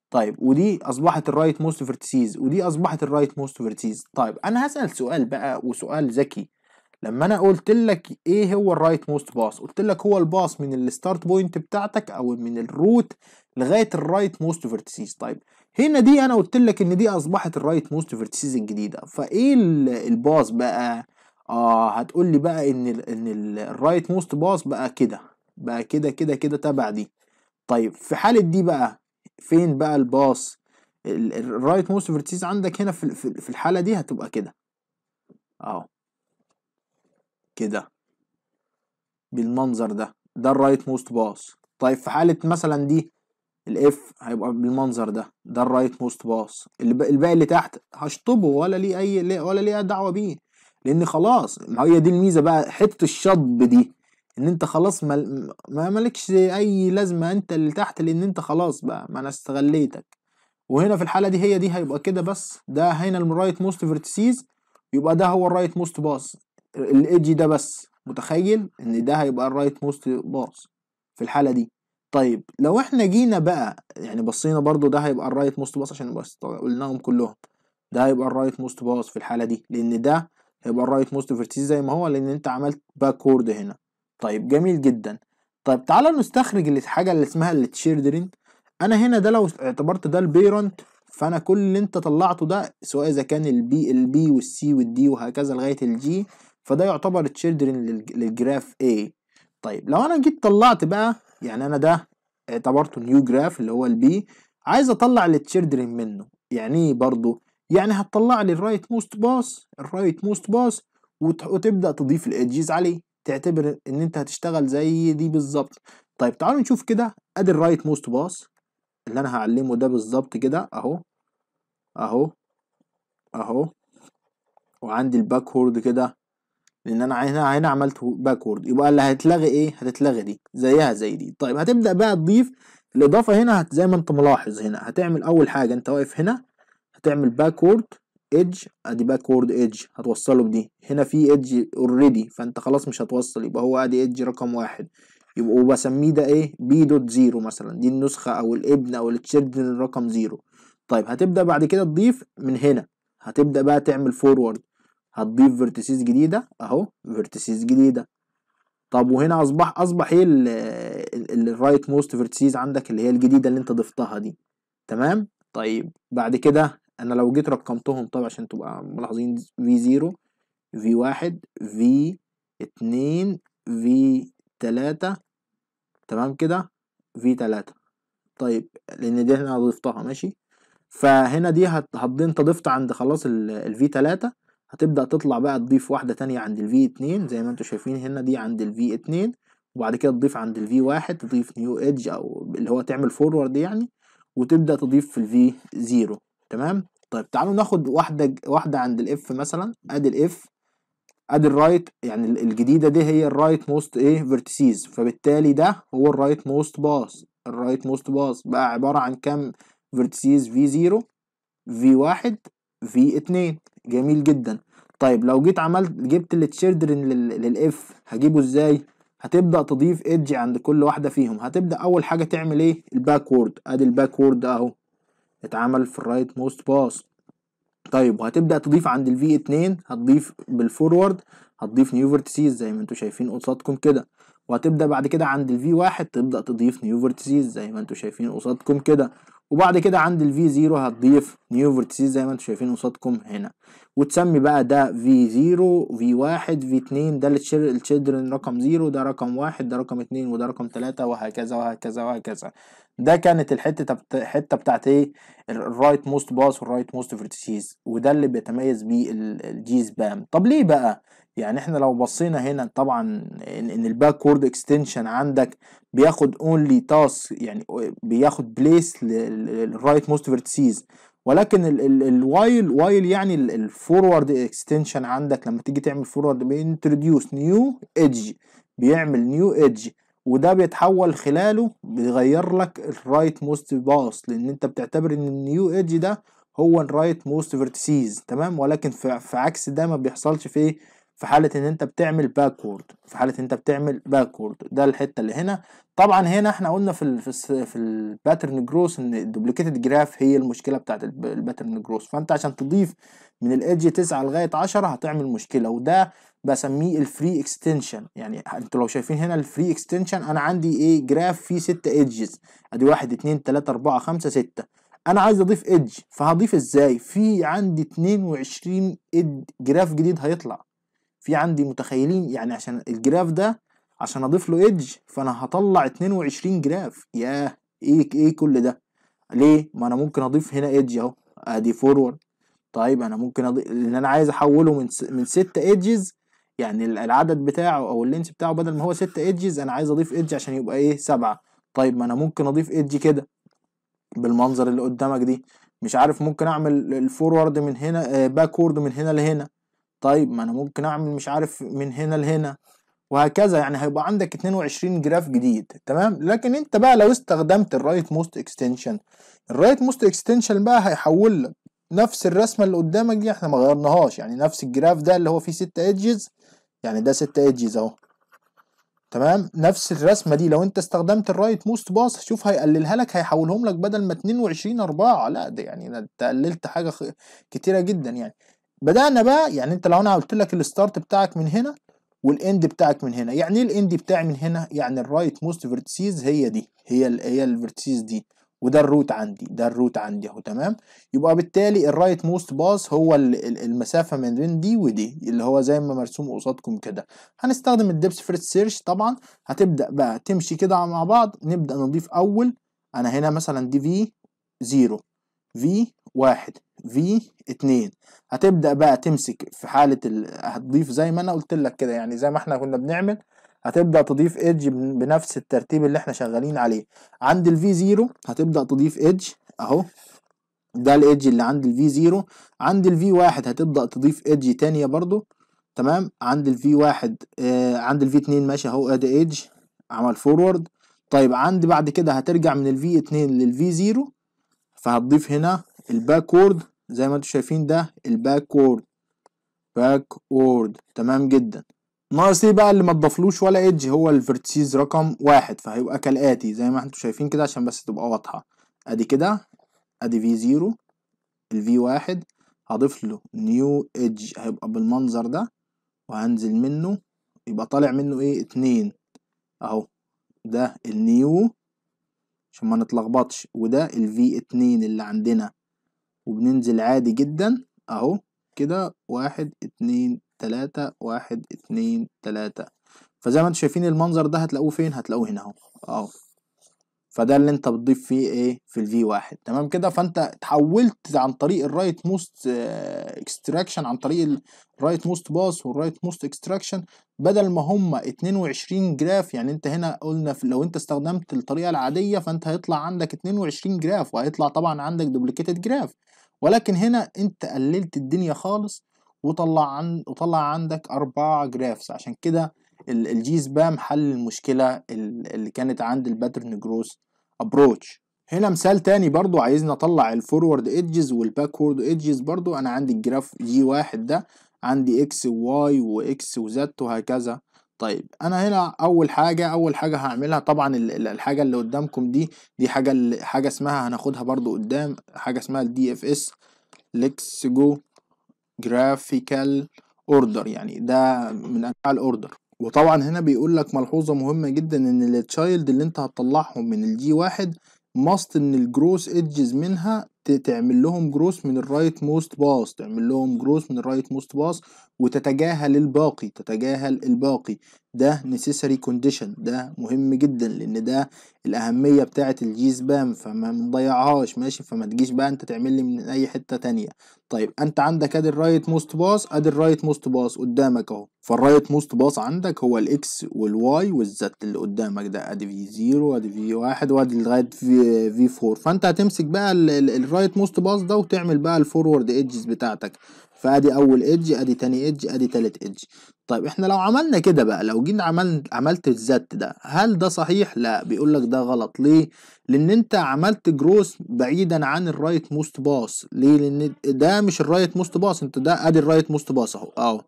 طيب ودي اصبحت الرايت موست فيرتسيز ودي اصبحت الرايت موست فيرتسيز طيب انا هسال سؤال بقى وسؤال ذكي لما انا قلت لك ايه هو الرايت موست باص قلت لك هو الباص من الستارت بوينت بتاعتك او من الروت لغايه الرايت موست فيرتسيز طيب هنا دي انا قلت لك ان دي اصبحت الرايت موست فيرتسيز الجديده فايه الباص بقى اه هتقول لي بقى ان الـ ان الرايت موست باص بقى كده بقى كده كده كده تبع دي طيب في حاله دي بقى فين بقى الباص الرايت موست فيرتيز عندك هنا في, في الحالة دي هتبقى كده اهو كده بالمنظر ده ده الرايت موست باص طيب في حالة مثلا دي الاف هيبقى بالمنظر ده ده الرايت موست باص الباقي اللي تحت هشطبه ولا ليه اي ولا ليه دعوه بيه لان خلاص هي دي الميزه بقى حته الشطب دي ان انت خلاص مل... ما مالكش اي لازمه انت اللي تحت لان انت خلاص بقى ما انا استغليتك وهنا في الحاله دي هي دي هيبقى كده بس ده هنا الرايت موست فيرتسيز يبقى ده هو الرايت موست باص الايدج ده بس متخيل ان ده هيبقى الرايت موست باص في الحاله دي طيب لو احنا جينا بقى يعني بصينا برضو ده هيبقى الرايت موست باص عشان بس قلناهم كلهم ده هيبقى الرايت موست باص في الحاله دي لان ده هيبقى الرايت موست فيرتسيز زي ما هو لان انت عملت باكورد هنا طيب جميل جدا طيب تعالى نستخرج الحاجة اللي اسمها التشيلدرن انا هنا ده لو اعتبرت ده البيرنت فانا كل اللي انت طلعته ده سواء اذا كان البي البي والسي والدي وهكذا لغاية الجي فده يعتبر التشيلدرن للجراف A طيب لو انا جيت طلعت بقى يعني انا ده اعتبرته نيو جراف اللي هو البي عايز اطلع التشيلدرن منه يعني ايه برضه يعني هتطلع لي الرايت موست باس الرايت موست باس وتبدا تضيف الايدجز عليه تعتبر ان انت هتشتغل زي دي بالظبط طيب تعالوا نشوف كده ادي الرايت موست باس اللي انا هعلمه ده بالظبط كده اهو اهو اهو وعندي الباكورد كده لان انا هنا هنا عملت باكورد يبقى اللي هتلغي ايه هتتلغي دي زيها زي دي طيب هتبدا بقى تضيف الاضافه هنا زي ما انت ملاحظ هنا هتعمل اول حاجه انت واقف هنا هتعمل باكورد ايدج ادي باكورد ايدج هتوصله بدي هنا في ايدج اوريدي فانت خلاص مش هتوصل يبقى هو ادي ايدج رقم واحد يبقى وبسميه ده ايه بي دوت زيرو مثلا دي النسخه او الابن او التشيلدرن رقم زيرو طيب هتبدا بعد كده تضيف من هنا هتبدا بقى تعمل فورورد هتضيف فيرتسيز جديده اهو فيرتسيز جديده طب وهنا اصبح اصبح ايه الرايت موست فيرتسيز عندك اللي هي الجديده اللي انت ضفتها دي تمام طيب بعد كده انا لو جيت رقمتهم طبعا عشان تبقى ملاحظين في زيرو في واحد في اتنين في تلاتة تمام كده في تلاتة طيب لان دي هنا ضفتها ماشي فهنا دي هتضيف انت ضفت عند خلاص الفي تلاتة هتبدأ تطلع بقى تضيف واحدة تانية عند الفي اتنين زي ما انتوا شايفين هنا دي عند الفي اتنين وبعد كده تضيف عند الفي واحد تضيف نيو ايدج او اللي هو تعمل فورورد يعني وتبدأ تضيف في الفي زيرو تمام طيب تعالوا ناخد واحده واحده عند الاف مثلا ادي الاف ادي الرايت يعني الجديده دي هي الرايت موست ايه فيرتسيز فبالتالي ده هو الرايت موست باص الرايت موست باص بقى عباره عن كام فيرتسيز في 0 في 1 في 2 جميل جدا طيب لو جيت عملت جبت التشيلدرن للاف هجيبه ازاي هتبدا تضيف ايدج عند كل واحده فيهم هتبدا اول حاجه تعمل ايه الباكورد ادي الباكورد اهو اتعمل في الرايت موست باس طيب وهتبدا تضيف عند الفي 2 هتضيف بالفورورد هتضيف نيو فيرتسيز زي ما انتم شايفين قصادكم كده وهتبدا بعد كده عند الفي 1 تبدا تضيف نيو فيرتسيز زي ما انتم شايفين قصادكم كده وبعد كده عند الفي 0 هتضيف نيو فيرتسيز زي ما انتم شايفين قصادكم هنا وتسمي بقى ده في 0 في 1 في 2 ده التشيلدرن رقم 0 ده رقم 1 ده رقم 2 وده رقم 3 وهكذا وهكذا وهكذا ده كانت الحته الحته بتاعت ايه الرايت موست باس والرايت موست فيرتسيز وده اللي بيتميز بيه الجي سبام طب ليه بقى يعني احنا لو بصينا هنا طبعا ان الباك وورد اكستنشن عندك بياخد اونلي تاس يعني بياخد بليس للرايت موست فيرتسيز ولكن الوايل وايل يعني الفورورد اكستنشن عندك لما تيجي تعمل فورورد بينتروديوس نيو ايدج بيعمل نيو ايدج وده بيتحول خلاله بيغير لك الرايت موست باص لان انت بتعتبر ان النيو ايدج ده هو الرايت موست فيرتسيز تمام ولكن في, في عكس ده ما بيحصلش في ايه في حاله ان انت بتعمل باكورد في حاله انت بتعمل باكورد ده الحته اللي هنا طبعا هنا احنا قلنا في الـ في, في الباترن جروس ان الدوبليكيتد جراف هي المشكله بتاعت الباترن جروس فانت عشان تضيف من الايدج 9 لغايه 10 هتعمل مشكله وده بسميه الفري اكستنشن يعني انتوا لو شايفين هنا الفري اكستنشن انا عندي ايه جراف فيه ستة ايدجز ادي واحد اتنين تلاتة اربعة خمسة ستة انا عايز اضيف ايدج فهضيف ازاي في عندي 22 ايدج جراف جديد هيطلع في عندي متخيلين يعني عشان الجراف ده عشان اضيف له ايدج فانا هطلع 22 جراف ياه ايه ايه كل ده ليه ما انا ممكن اضيف هنا ايدج اهو ادي فورورد طيب انا ممكن اضيف ان انا عايز احوله من س... من 6 ايدجز يعني العدد بتاعه او اللينس بتاعه بدل ما هو 6 ايدجز انا عايز اضيف ايدج عشان يبقى ايه 7 طيب ما انا ممكن اضيف ايدج كده بالمنظر اللي قدامك دي مش عارف ممكن اعمل الفورورد من هنا باكورد آه، من هنا لهنا طيب ما انا ممكن اعمل مش عارف من هنا لهنا وهكذا يعني هيبقى عندك 22 جراف جديد تمام لكن انت بقى لو استخدمت الرايت موست اكستنشن الرايت موست اكستنشن بقى هيحول لك نفس الرسمه اللي قدامك دي احنا ما غيرناهاش يعني نفس الجراف ده اللي هو فيه 6 ايدجز يعني ده ست ايدجز اهو تمام نفس الرسمه دي لو انت استخدمت الرايت موست باص شوف هيقللها لك هيحولهم لك بدل ما 22 4 لا ده يعني انت قللت حاجه خ... كتيره جدا يعني بدانا بقى يعني انت لو انا قلت لك الستارت بتاعك من هنا والاند بتاعك من هنا يعني ايه الاند بتاعي من هنا يعني الرايت موست فيرتسيز هي دي هي هي الفيرتسيز دي وده الروت عندي ده الروت عندي اهو تمام يبقى بالتالي الرايت موست باس هو المسافه ما بين دي ودي اللي هو زي ما مرسوم قصادكم كده هنستخدم الدبس فيرست سيرش طبعا هتبدا بقى تمشي كده مع بعض نبدا نضيف اول انا هنا مثلا دي في 0 في 1 في 2 هتبدا بقى تمسك في حاله هتضيف زي ما انا قلت لك كده يعني زي ما احنا كنا بنعمل هتبدأ تضيف ايدج بنفس الترتيب اللي احنا شغالين عليه عند الفي زيرو هتبدأ تضيف ايدج اهو ده الايدج اللي عند الفي زيرو عند الفي واحد هتبدأ تضيف ايدج تانية برضو تمام عند الفي واحد آه عند الفي اتنين ماشي اهو ادي ايدج عمل فورورد طيب عند بعد كده هترجع من الفي اتنين للفي زيرو فهتضيف هنا الباكورد زي ما انتم شايفين ده الباكورد باكورد تمام جدا ناقص ايه بقى اللي ما تضافلوش ولا ايدج هو الفيرتسيز رقم واحد فهيبقى كالاتي زي ما انتم شايفين كده عشان بس تبقى واضحه ادي كده ادي في زيرو الفي واحد هضيف له نيو ايدج هيبقى بالمنظر ده وهنزل منه يبقى طالع منه ايه اتنين اهو ده النيو عشان ما نتلخبطش وده الفي اتنين اللي عندنا وبننزل عادي جدا اهو كده واحد اتنين تلاتة واحد اتنين تلاتة فزي ما انتوا شايفين المنظر ده هتلاقوه فين هتلاقوه هنا اهو اهو فده اللي انت بتضيف فيه ايه في الفي واحد تمام كده فانت تحولت عن طريق الرايت موست اكستراكشن عن طريق الرايت موست باس والرايت موست اكستراكشن بدل ما هما 22 جراف يعني انت هنا قلنا لو انت استخدمت الطريقه العاديه فانت هيطلع عندك 22 جراف وهيطلع طبعا عندك دوبليكيتد جراف ولكن هنا انت قللت الدنيا خالص وطلع عن وطلع عندك أربعة جرافز عشان كده الجي سبام حل المشكلة اللي كانت عند الباترن جروث ابروتش هنا مثال تاني برضو عايزنا اطلع الفورورد ايدجز والباكورد ايدجز برضو انا عندي الجراف جي واحد ده عندي اكس وواي واكس وزد وهكذا طيب انا هنا اول حاجة اول حاجة هعملها طبعا الحاجة اللي قدامكم دي دي حاجة حاجة اسمها هناخدها برضو قدام حاجة اسمها الدي اف اس لكس جو جرافيكال اوردر يعني ده من انواع الاوردر وطبعا هنا بيقول لك ملحوظه مهمه جدا ان التشايلد اللي انت هتطلعهم من الجي واحد ماست ان الجروس ايدجز منها تعمل لهم جروس من الرايت موست باس تعمل لهم جروس من الرايت موست باس وتتجاهل الباقي تتجاهل الباقي ده نسيسري كونديشن ده مهم جدا لان ده الاهميه بتاعه الجي سبام فما نضيعهاش ماشي فما تجيش بقى انت تعمل لي من اي حته تانية طيب انت عندك ادي الرايت موست باس ادي الرايت موست باس قدامك اهو فالرايت موست باس عندك هو الاكس والواي والزت اللي قدامك ده ادي في 0 ادي في 1 وادي لغايه في في 4 فانت هتمسك بقى الرايت موست باس ده وتعمل بقى الفورورد ايدجز بتاعتك فادي اول ايدج ادي تاني ايدج ادي تالت ايدج طيب احنا لو عملنا كده بقى لو جينا عملت عملت الزت ده هل ده صحيح لا بيقول لك ده غلط ليه لان انت عملت جروس بعيدا عن الرايت موست باص ليه لان ده مش الرايت موست باس انت ده ادي الرايت موست باس اهو اهو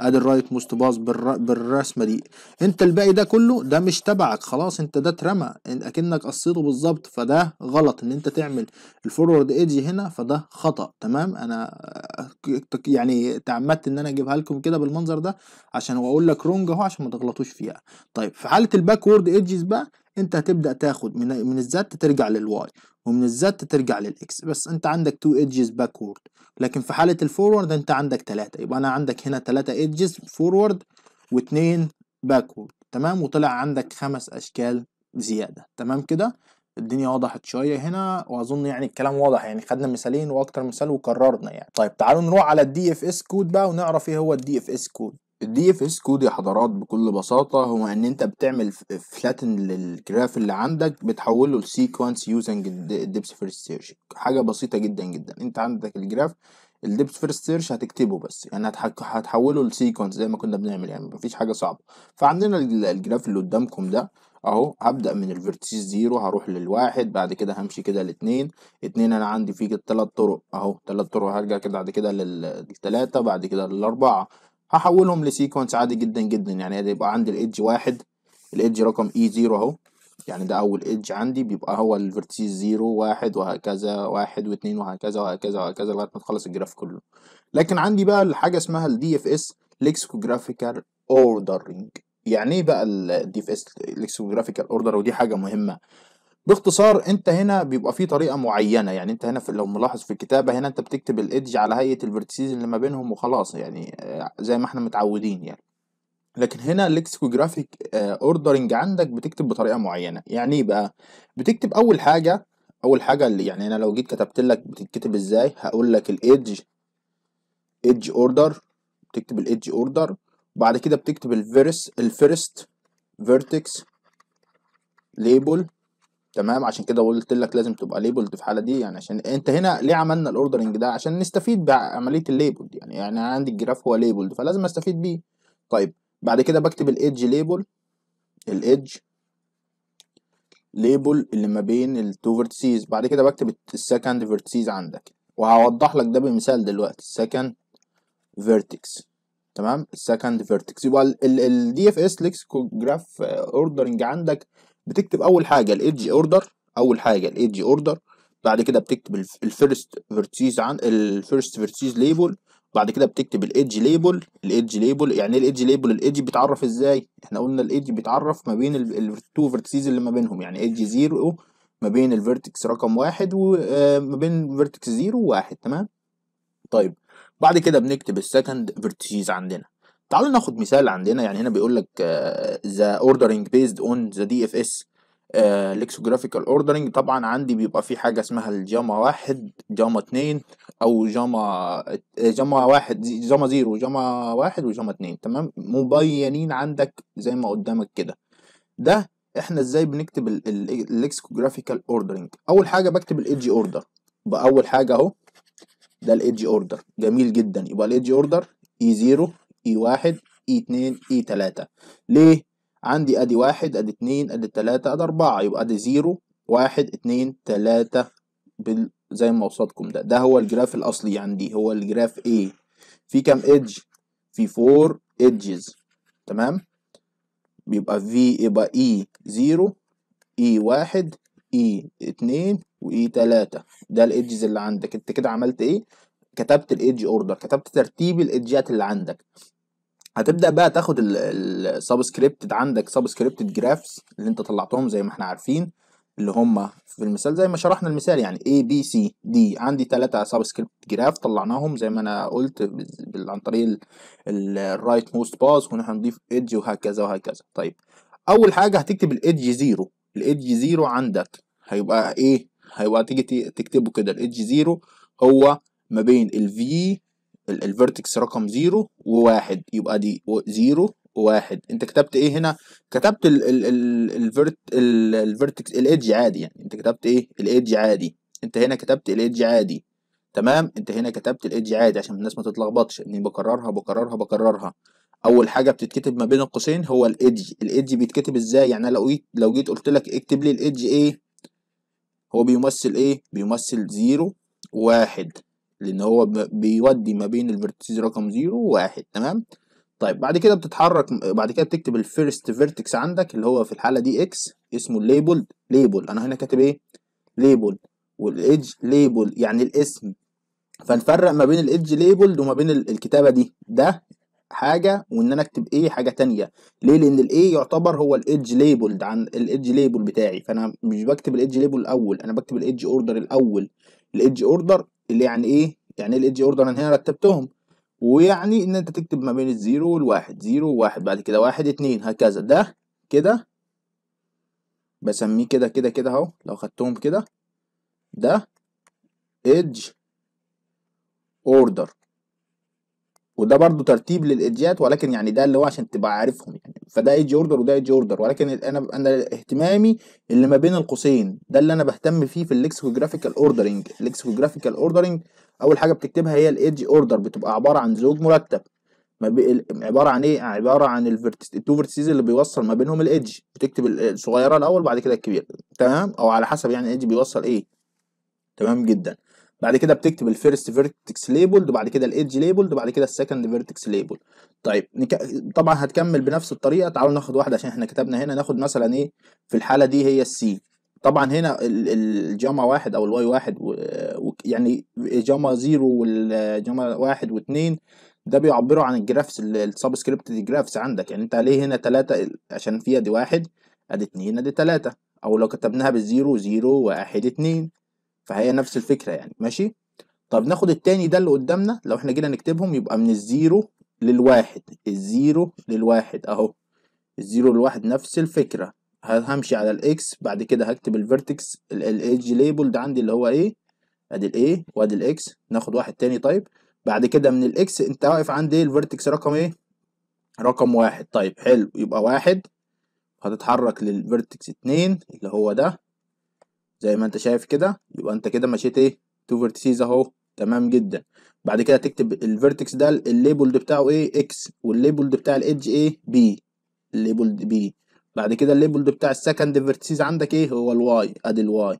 ادي الرايت موست باس بالرسمه دي انت الباقي ده كله ده مش تبعك خلاص انت ده اترمى اكنك قصيته بالظبط فده غلط ان انت تعمل الفورورد ايدج هنا فده خطا تمام انا يعني تعمدت ان انا اجيبها لكم كده بالمنظر ده عشان اقول لك رونج اهو عشان ما تغلطوش فيها طيب في حاله الباكورد ايدجز بقى انت هتبدا تاخد من من الزد ترجع للواي ومن الزد ترجع للاكس بس انت عندك تو ايدجز باكورد لكن في حاله الفورورد انت عندك ثلاثه يبقى انا عندك هنا ثلاثه ايدجز فورورد واثنين باكورد تمام وطلع عندك خمس اشكال زياده تمام كده الدنيا وضحت شويه هنا واظن يعني الكلام واضح يعني خدنا مثالين واكتر مثال وكررنا يعني طيب تعالوا نروح على الدي اف اس كود بقى ونعرف ايه هو الدي اف اس كود الدي اف اس كود يا حضرات بكل بساطة هو ان انت بتعمل فلاتن للجراف اللي عندك بتحوله لسيكونس يوزنج الدبس فيرست سيرش حاجة بسيطة جدا جدا انت عندك الجراف الدبس فيرست سيرش هتكتبه بس يعني هتحوله لسيكونس زي ما كنا بنعمل يعني مفيش حاجة صعبة فعندنا الجراف اللي قدامكم ده اهو هبدأ من الفيرتسيس زيرو هروح للواحد بعد كده همشي كده لاتنين اتنين انا عندي فيه تلات طرق اهو تلات طرق هرجع كده بعد كده للتلاتة بعد كده للاربعة هحولهم لسيكونس عادي جدا جدا يعني يبقى عندي الايدج واحد الايدج رقم اي زيرو اهو يعني ده اول ايدج عندي بيبقى هو الفيرتيس زيرو واحد وهكذا واحد واثنين وهكذا وهكذا وهكذا لغايه ما تخلص الجراف كله لكن عندي بقى الحاجه اسمها الدي اف اس ليكسيكوجرافيكال اوردرنج يعني ايه بقى الدي اف اس ليكسيكوجرافيكال اوردر ودي حاجه مهمه باختصار انت هنا بيبقى في طريقه معينه يعني انت هنا في لو ملاحظ في الكتابه هنا انت بتكتب الايدج على هيئه الفيرتسيز اللي ما بينهم وخلاص يعني آه، زي ما احنا متعودين يعني لكن هنا اللكسيكوجرافيك اوردرنج عندك بتكتب بطريقه معينه يعني ايه بقى بتكتب اول حاجه اول حاجه اللي يعني انا لو جيت كتبت لك بتتكتب ازاي هقول لك الايدج ايدج اوردر بتكتب الايدج اوردر وبعد كده بتكتب الفيرس الفيرست فيرتكس ليبل تمام عشان كده قلت لك لازم تبقى ليبلد في الحاله دي يعني عشان انت هنا ليه عملنا الاوردرنج ده عشان نستفيد بعمليه الليبلد يعني يعني عندي الجراف هو ليبلد فلازم استفيد بيه طيب بعد كده بكتب الايدج ليبل الايدج ليبل اللي ما بين التو فيرتسيز بعد كده بكتب السكند فيرتسيز عندك وهوضح لك ده بمثال دلوقتي السكند فيرتكس تمام السكند فيرتكس يبقى الدي اف اس ليكس جراف اوردرنج عندك بتكتب اول حاجه الايدج اوردر اول حاجه الايدج اوردر بعد كده بتكتب الفيرست فيرتيز عن الفيرست فيرتيز ليبل بعد كده بتكتب الايدج ليبل الايدج ليبل يعني ايه الايدج ليبل الايدج بيتعرف ازاي احنا قلنا الايدج بيتعرف ما بين التو فيرتيز اللي ما بينهم يعني ايدج زيرو ما بين الفيرتكس رقم واحد وما آه، بين فيرتكس زيرو وواحد تمام طيب بعد كده بنكتب السكند فيرتيز عندنا تعالوا ناخد مثال عندنا يعني هنا بيقول لك ذا اوردرنج بيزد اون ذا دي اف اس ليكسوجرافيكال اوردرنج طبعا عندي بيبقى في حاجه اسمها الجاما واحد جاما اتنين او جاما آه، جاما واحد جاما زيرو جاما واحد وجاما اتنين تمام مبينين عندك زي ما قدامك كده ده احنا ازاي بنكتب الليكسوجرافيكال اوردرنج اول حاجه بكتب الايدج اوردر باول حاجه اهو ده الايدج اوردر جميل جدا يبقى الايدج اوردر اي زيرو اي واحد اي اتنين اي تلاتة ليه؟ عندي ادي واحد ادي اتنين ادي تلاتة ادي اربعة يبقى ادي زيرو واحد اتنين تلاتة بال... زي ما وصلتكم ده ده هو الجراف الاصلي عندي هو الجراف A في كام ايدج؟ في 4 ايدجز تمام؟ بيبقى V يبقى E 0 E 1 E 2 و E 3 ده الايدجز اللي عندك انت كده عملت ايه؟ كتبت الايدج اوردر كتبت ترتيب الايدجات اللي عندك هتبدا بقى تاخد السبسكريبتد عندك سبسكريبتد جرافز اللي انت طلعتهم زي ما احنا عارفين اللي هم في المثال زي ما شرحنا المثال يعني A B C D عندي ثلاثة سبسكريبت جراف طلعناهم زي ما انا قلت عن طريق الرايت موست باس هنا هنضيف ايدج وهكذا وهكذا طيب اول حاجة هتكتب الايدج زيرو الايدج زيرو عندك هيبقى ايه هيبقى تيجي تكتبه كده الايدج زيرو هو ما بين ال V الفيرتكس رقم 0 و1 يبقى دي 0 و1 انت كتبت ايه هنا كتبت الفيرت الفيرتكس الايدج عادي يعني انت كتبت ايه الايدج عادي انت هنا كتبت الايدج عادي تمام انت هنا كتبت الايدج عادي عشان الناس ما تتلخبطش اني بكررها بكررها بكررها اول حاجه بتتكتب ما بين القوسين هو الايدج الايدج بيتكتب ازاي يعني لو جيت لو جيت قلت لك اكتب لي الايدج ايه هو بيمثل ايه بيمثل 0 1 لان هو بيودي ما بين الفيرتكس رقم 0 و1 تمام طيب بعد كده بتتحرك بعد كده بتكتب الفيرست فيرتكس عندك اللي هو في الحاله دي اكس اسمه الليبل ليبل انا هنا كاتب ايه ليبل والايدج ليبل يعني الاسم فنفرق ما بين الايدج ليبل وما بين الكتابه دي ده حاجه وان انا اكتب ايه حاجه تانية ليه لان الاي يعتبر هو الايدج ليبل عن الايدج ليبل بتاعي فانا مش بكتب الايدج ليبل الاول انا بكتب الايدج اوردر الاول الايدج اوردر اللي يعني ايه يعني ايه الايدج اوردر انا هنا رتبتهم ويعني ان انت تكتب ما بين الزيرو والواحد زيرو واحد بعد كده واحد اتنين هكذا ده كده بسميه كده كده كده اهو لو خدتهم كده ده ايدج اوردر وده برضو ترتيب للايديات ولكن يعني ده اللي هو عشان تبقى عارفهم يعني فده ايدي اوردر وده ايدي اوردر ولكن انا انا اهتمامي اللي ما بين القوسين ده اللي انا بهتم فيه في الليكسوجرافيكال اوردرنج الليكسوجرافيكال اوردرنج اول حاجه بتكتبها هي الايدج اوردر بتبقى عباره عن زوج مرتب ما بي... عباره عن ايه عباره عن التو فيرتسيز اللي بيوصل ما بينهم الايدج بتكتب الصغيره الاول بعد كده الكبيره تمام او على حسب يعني الايدج بيوصل ايه تمام جدا بعد كده بتكتب الفيرست فيرتكس ليبلد وبعد كده الايدج ليبلد وبعد كده السكند فيرتكس ليبل طيب نك... طبعا هتكمل بنفس الطريقه تعالوا ناخد واحده عشان احنا كتبنا هنا ناخد مثلا ايه في الحاله دي هي السي طبعا هنا الجاما واحد او الواي واحد و... يعني جاما زيرو والجاما واحد واثنين ده بيعبروا عن الجرافس السبسكريبت جرافس عندك يعني انت ليه هنا ثلاثه عشان فيها دي واحد ادي اثنين ادي ثلاثه او لو كتبناها بالزيرو زيرو واحد اثنين فهي نفس الفكرة يعني ماشي طب ناخد التاني ده اللي قدامنا لو احنا جينا نكتبهم يبقى من الزيرو للواحد الزيرو للواحد اهو الزيرو للواحد نفس الفكرة همشي على الاكس بعد كده هكتب الفيرتكس الايدج ليبل ده عندي اللي هو ايه ادي الايه وادي الاكس ناخد واحد تاني طيب بعد كده من الاكس انت واقف عند ايه الفيرتكس رقم ايه رقم واحد طيب حلو يبقى واحد هتتحرك للفيرتكس اتنين اللي هو ده زي ما انت شايف كده يبقى انت كده مشيت ايه تو فيرتيسز اهو تمام جدا بعد كده تكتب الفيرتكس ده الليبل بتاعه ايه اكس والليبل بتاع الايدج ايه بي الليبل بي بعد كده الليبل بتاع السكند فيرتيسز عندك ايه هو الواي ادي الواي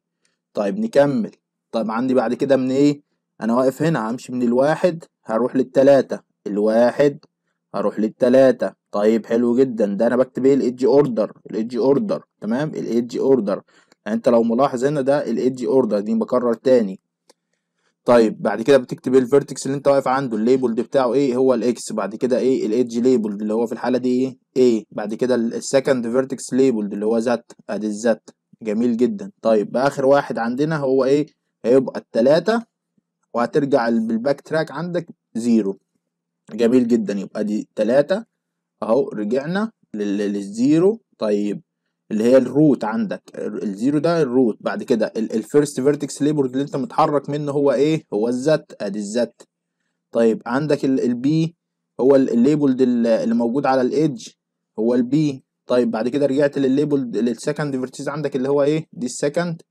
طيب نكمل طيب عندي بعد كده من ايه انا واقف هنا همشي من الواحد هروح للتلاتة الواحد هروح للتلاتة طيب حلو جدا ده انا بكتب ايه الايدج اوردر الايدج اوردر تمام الايدج اوردر يعني انت لو ملاحظ هنا ده الادي اوردر دي بكرر تاني طيب بعد كده بتكتب ايه الفيرتكس اللي انت واقف عنده الليبل بتاعه ايه هو الاكس بعد كده ايه الايدج ليبل اللي هو في الحاله دي ايه ايه بعد كده السكند فيرتكس ليبل اللي هو ذات ادي الذات جميل جدا طيب اخر واحد عندنا هو ايه هيبقى التلاتة وهترجع بالباك تراك عندك زيرو جميل جدا يبقى دي تلاتة اهو رجعنا للزيرو طيب اللي هي الروت عندك الزيرو ده الروت بعد كده الفيرست فيرتكس ليبورد اللي انت متحرك منه هو ايه هو الزت ادي الزت طيب عندك البي هو الليبلد اللي موجود على الايدج هو البي طيب بعد كده رجعت للليبلد للسكند فيرتكس عندك اللي هو ايه دي السكند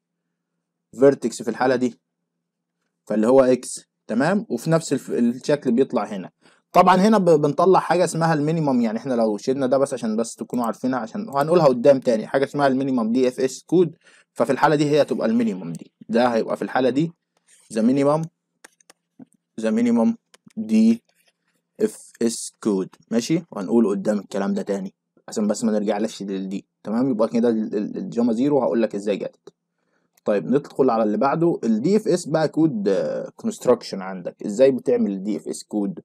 فيرتكس في الحاله دي فاللي هو اكس تمام وفي نفس الشكل بيطلع هنا طبعا هنا بنطلع حاجه اسمها المينيمم يعني احنا لو شلنا ده بس عشان بس تكونوا عارفينها عشان وهنقولها قدام تاني حاجه اسمها المينيمم دي اف اس كود ففي الحاله دي هي هتبقى المينيمم دي ده هيبقى في الحاله دي ذا مينيمم ذا مينيمم دي اف اس كود ماشي وهنقول قدام الكلام ده تاني عشان بس ما نرجعلش للدي تمام يبقى كده الجاما زيرو هقول لك ازاي جت طيب ندخل على اللي بعده الدي اف اس بقى كود كونستراكشن عندك ازاي بتعمل الدي اف اس كود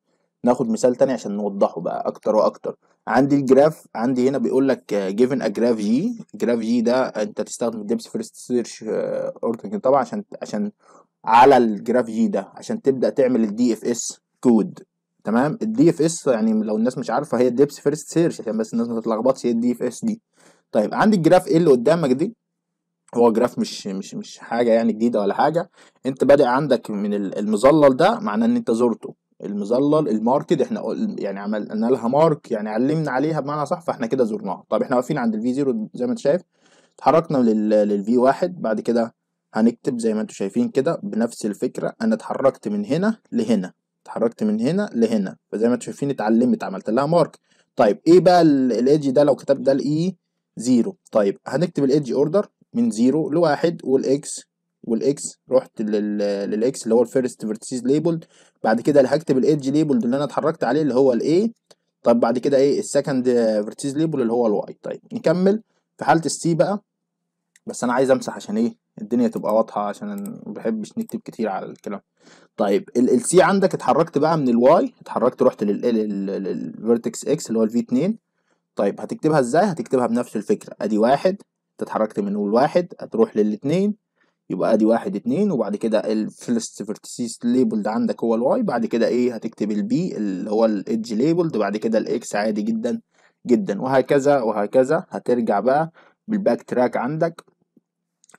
ناخد مثال تاني عشان نوضحه بقى اكتر واكتر عندي الجراف عندي هنا بيقول لك جيفن ا جراف جي جراف جي ده انت تستخدم ديبس فيرست سيرش اورتنج طبعا عشان عشان على الجراف جي ده عشان تبدا تعمل الدي اف اس كود تمام الدي اف اس يعني لو الناس مش عارفه هي ديبس فيرست سيرش عشان بس الناس ما تتلخبطش هي الدي اف اس دي طيب عندي الجراف ايه اللي قدامك دي هو جراف مش مش مش حاجه يعني جديده ولا حاجه انت بادئ عندك من المظلل ده معناه ان انت زرته المظلل الماركد احنا يعني عملنا لها مارك يعني علمنا عليها بمعنى صح فاحنا كده زرناها طب احنا واقفين عند الفي زيرو زي ما انت شايف اتحركنا للفي واحد بعد كده هنكتب زي ما انتم شايفين كده بنفس الفكره انا اتحركت من هنا لهنا اتحركت من هنا لهنا فزي ما انتم شايفين اتعلمت عملت لها مارك طيب ايه بقى الايدج ده لو كتبت ده الاي زيرو طيب هنكتب الايدج اوردر من زيرو لواحد والاكس والاكس رحت للاكس اللي هو الفيرست فيرتسيز ليبل بعد كده اللي هكتب الايدج ليبل اللي انا اتحركت عليه اللي هو الاي طب بعد كده ايه السكند فيرتسيز ليبل اللي هو الواي طيب نكمل في حاله السي بقى بس انا عايز امسح عشان ايه الدنيا تبقى واضحه عشان انا ما بحبش نكتب كتير على الكلام طيب السي عندك اتحركت بقى من الواي اتحركت رحت للفيرتكس اكس اللي هو الفي 2 طيب هتكتبها ازاي هتكتبها بنفس الفكره ادي واحد اتحركت من الواحد هتروح للاثنين يبقى ادي واحد اتنين وبعد كده الفيرست فيرتسيس ليبلد عندك هو الواي بعد كده ايه هتكتب البي اللي هو الايدج ليبلد بعد كده الاكس عادي جدا جدا وهكذا وهكذا هترجع بقى بالباك تراك عندك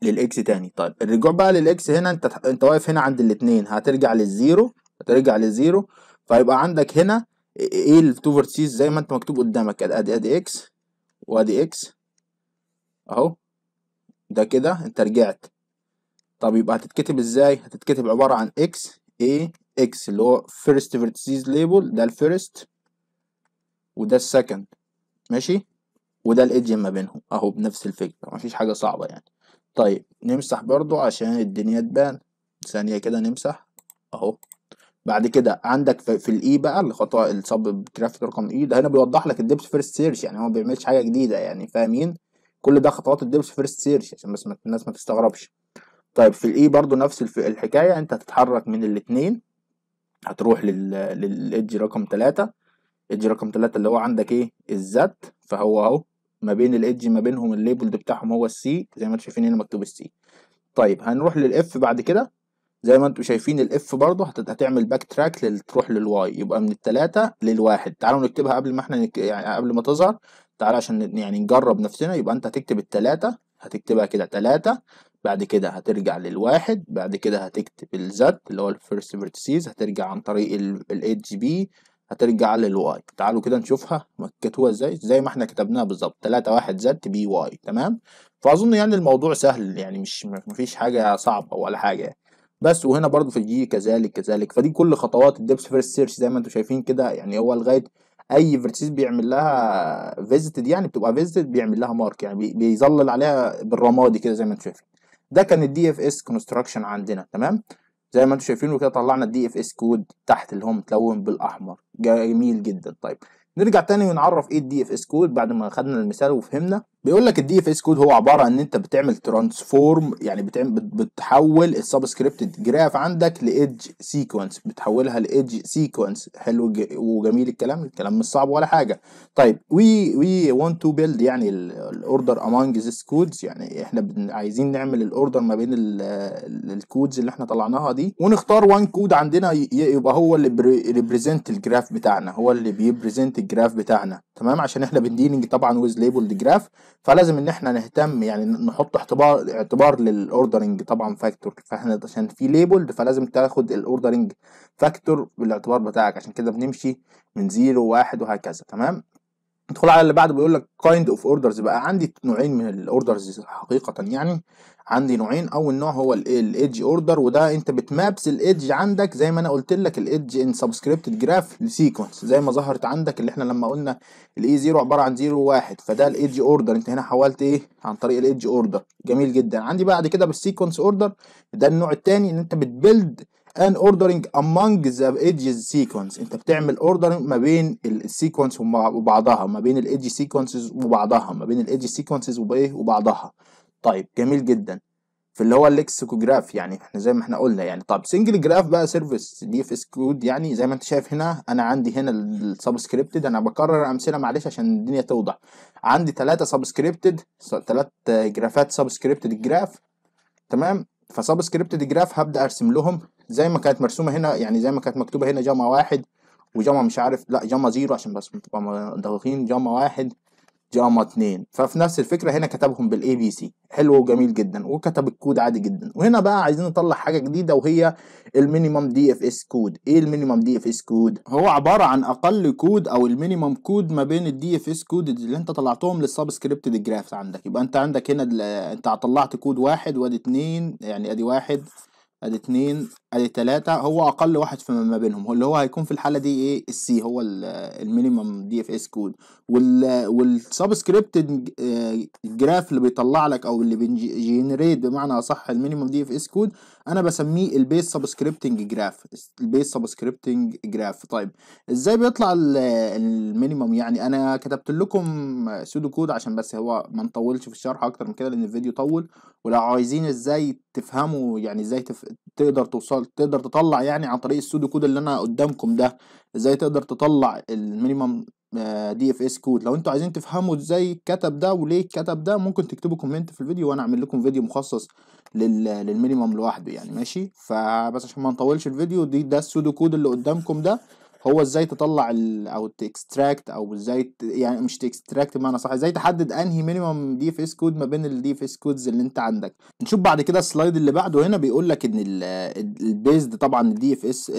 للاكس تاني طيب الرجوع بقى للاكس هنا انت انت واقف هنا عند الاتنين هترجع للزيرو هترجع للزيرو فيبقى عندك هنا ايه التو فيرتسيس زي ما انت مكتوب قدامك ادي ادي اكس وادي اكس اهو ده كده انت رجعت طب يبقى هتتكتب ازاي هتتكتب عباره عن اكس اي اكس اللي هو فيرست فيرتسيز ليبل ده الفيرست وده السكند ماشي وده الادج ما بينهم اهو بنفس الفكره مفيش حاجه صعبه يعني طيب نمسح برضو عشان الدنيا تبان ثانيه كده نمسح اهو بعد كده عندك في, في الاي e بقى الخطوه الصب جرافيك رقم اي e، ده هنا بيوضح لك الدبس فيرست سيرش يعني هو ما بيعملش حاجه جديده يعني فاهمين كل ده خطوات الدبس فيرست سيرش عشان بس الناس ما تستغربش طيب في الاي برضو نفس الحكاية انت هتتحرك من الاتنين هتروح للإدج رقم تلاتة إدج رقم تلاتة اللي هو عندك ايه الزت فهو اهو ما بين الإج ما بينهم الليبل ده بتاعهم هو السي زي ما انتم شايفين هنا مكتوب السي طيب هنروح للإف بعد كده زي ما انتم شايفين الاف برضه هتعمل باك تراك تروح للواي يبقى من التلاتة للواحد تعالوا نكتبها قبل ما احنا نك... يعني قبل ما تظهر تعالى عشان يعني نجرب نفسنا يبقى انت هتكتب التلاتة هتكتبها كده تلاتة بعد كده هترجع للواحد بعد كده هتكتب الزد اللي هو الفيرست فيرتسيز هترجع عن طريق ال بي هترجع للواي تعالوا كده نشوفها مكتوبه ازاي زي ما احنا كتبناها بالظبط 3 1 زد بي واي تمام فاظن يعني الموضوع سهل يعني مش مفيش حاجه صعبه ولا حاجه بس وهنا برضو في الجي كذلك كذلك فدي كل خطوات الدبس فيرست سيرش زي ما انتم شايفين كده يعني هو لغايه اي فيرتسيز بيعمل لها فيزيتد يعني بتبقى فيزيتد بيعمل لها مارك يعني بيظلل عليها بالرمادي كده زي ما انتم شايفين ده كان الدي اف اس كونستراكشن عندنا تمام زي ما انتم شايفين كده طلعنا الدي اف اس كود تحت اللي هو متلون بالاحمر جميل جدا طيب نرجع تاني ونعرف ايه الدي اف اس كود بعد ما خدنا المثال وفهمنا بيقول لك الدي اف اس كود هو عباره ان انت بتعمل ترانسفورم يعني بتعمل بتحول السبسكريبتد جراف عندك لادج سيكونس بتحولها لادج سيكونس حلو وجميل الكلام الكلام مش صعب ولا حاجه طيب وي وي وونت تو بيلد يعني الاوردر امونج ذيس كودز يعني احنا عايزين نعمل الاوردر ما بين الكودز اللي احنا طلعناها دي ونختار وان كود عندنا يبقى هو اللي ريبريزنت الجراف بتاعنا هو اللي بيبريزنت الجراف بتاعنا تمام عشان احنا بنديلنج طبعا ويز ليبل جراف فلازم ان احنا نهتم يعني نحط اعتبار اعتبار للاوردرنج طبعا فاكتور فاحنا عشان في ليبلد فلازم تاخد الاوردرنج فاكتور بالاعتبار بتاعك عشان كده بنمشي من 0 و1 وهكذا تمام ندخل على اللي بعده بيقول لك كايند اوف اوردرز بقى عندي نوعين من الاوردرز حقيقه يعني عندي نوعين اول نوع هو الايدج اوردر وده انت بتمابس الايدج عندك زي ما انا قلت لك الايدج ان سبسكريبتد جراف لسيكونس زي ما ظهرت عندك اللي احنا لما قلنا الاي 0 e عباره عن 0 1 فده الايدج اوردر انت هنا حولت ايه عن طريق الايدج اوردر جميل جدا عندي بعد كده بالسيكونس اوردر ده النوع الثاني ان انت بتبيلد ان اوردرنج امونج ذا ايدجز سيكونس انت بتعمل اوردرنج ما بين السيكونس وبعضها ما بين الايدج سيكونسز وبعضها ما بين الايدج سيكونسز وبايه وبعضها طيب جميل جدا في اللي هو اللكسيكوجراف يعني احنا زي ما احنا قلنا يعني طب سنجل جراف بقى سيرفيس دي اف اس كود يعني زي ما انت شايف هنا انا عندي هنا السبسكريبتد انا بكرر امثله معلش عشان الدنيا توضح عندي ثلاثه سبسكريبتد ثلاث جرافات سبسكريبتد جراف تمام فسبسكريبتد جراف هبدا ارسم لهم زي ما كانت مرسومه هنا يعني زي ما كانت مكتوبه هنا جاما واحد وجاما مش عارف لا جاما زيرو عشان بس تبقى دقيقين جاما واحد جاما 2 ففي نفس الفكره هنا كتبهم بالاي بي سي حلو وجميل جدا وكتب الكود عادي جدا وهنا بقى عايزين نطلع حاجه جديده وهي المينيمم دي اف اس كود ايه المينيمم دي اف اس كود هو عباره عن اقل كود او المينيمم كود ما بين الدي اف اس كود اللي انت طلعتهم للسبسكريبتد جرافز عندك يبقى انت عندك هنا انت طلعت كود واحد وادي اتنين يعني ادي واحد ادي اثنين ادي ثلاثه هو اقل واحد فيما ما بينهم اللي هو هيكون في الحاله دي ايه السي هو المينيمم دي اف اس كود والسبسكريبت جراف اللي بيطلع لك او اللي بيجنريت بمعنى اصح المينيمم دي اف اس كود انا بسميه البيس سبسكريبتنج جراف البيس سبسكريبتنج جراف طيب ازاي بيطلع المينيمم يعني انا كتبت لكم سودو كود عشان بس هو ما نطولش في الشرح اكتر من كده لان الفيديو طول ولو عايزين ازاي تفهموا يعني ازاي تف... تقدر توصل تقدر تطلع يعني عن طريق السودو كود اللي انا قدامكم ده ازاي تقدر تطلع المينيمم دي اف اس كود لو انتوا عايزين تفهموا ازاي اتكتب ده وليه اتكتب ده ممكن تكتبوا كومنت في الفيديو وانا اعمل لكم فيديو مخصص للمينيمم لوحده يعني ماشي فبس عشان ما نطولش الفيديو دي ده السودو كود اللي قدامكم ده هو ازاي تطلع ال او تكستراكت او ازاي يعني مش تكستراكت بمعنى صح ازاي تحدد انهي مينيمم دي اف اس كود ما بين الدي اف اس كودز اللي انت عندك نشوف بعد كده السلايد اللي بعده هنا بيقول لك ان البيزد طبعا الدي اف اس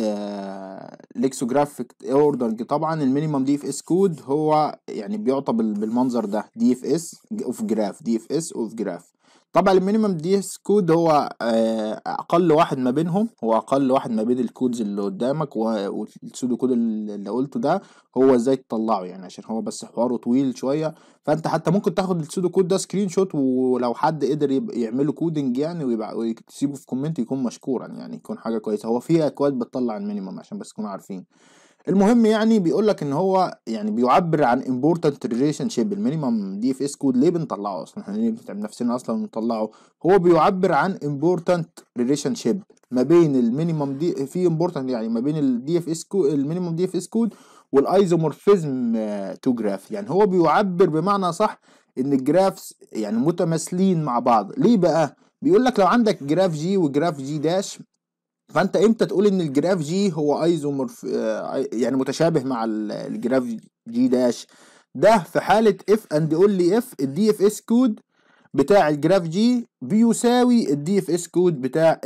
ليكسوجرافيك اوردر طبعا المينيمم دي اف اس كود هو يعني بيعطى بالمنظر ده دي اف اس اوف جراف دي اف اس اوف جراف طبعا المينيمم دي كود هو آه، اقل واحد ما بينهم هو اقل واحد ما بين الكودز اللي قدامك والسودو كود اللي قلته ده هو ازاي تطلعه يعني عشان هو بس حواره طويل شويه فانت حتى ممكن تاخد السودو كود ده سكرين شوت ولو حد قدر يعمله كودنج يعني ويسيبه في كومنت يكون مشكورا يعني يكون حاجه كويسه هو في اكواد بتطلع المينيمم عشان بس تكونوا عارفين المهم يعني بيقول لك ان هو يعني بيعبر عن امبورتنت ريليشن شيب المينيمم دي اف اس كود ليه بنطلعه اصلا احنا ليه بنتعب نفسنا اصلا ونطلعه هو بيعبر عن امبورتنت ريليشن شيب ما بين المينيمم دي في امبورتنت يعني ما بين الدي اف اس كود المينيمم دي اف اس كود والايزومورفيزم تو جراف يعني هو بيعبر بمعنى صح ان الجرافز يعني متماثلين مع بعض ليه بقى بيقول لك لو عندك جراف جي وجراف جي داش فانت امتى تقول ان الجراف جي هو ايزومورف آه، آه، يعني متشابه مع الجراف جي داش ده في حاله اف اند اونلي اف الدي اف اس كود بتاع الجراف جي بيساوي الدي اف اس كود بتاع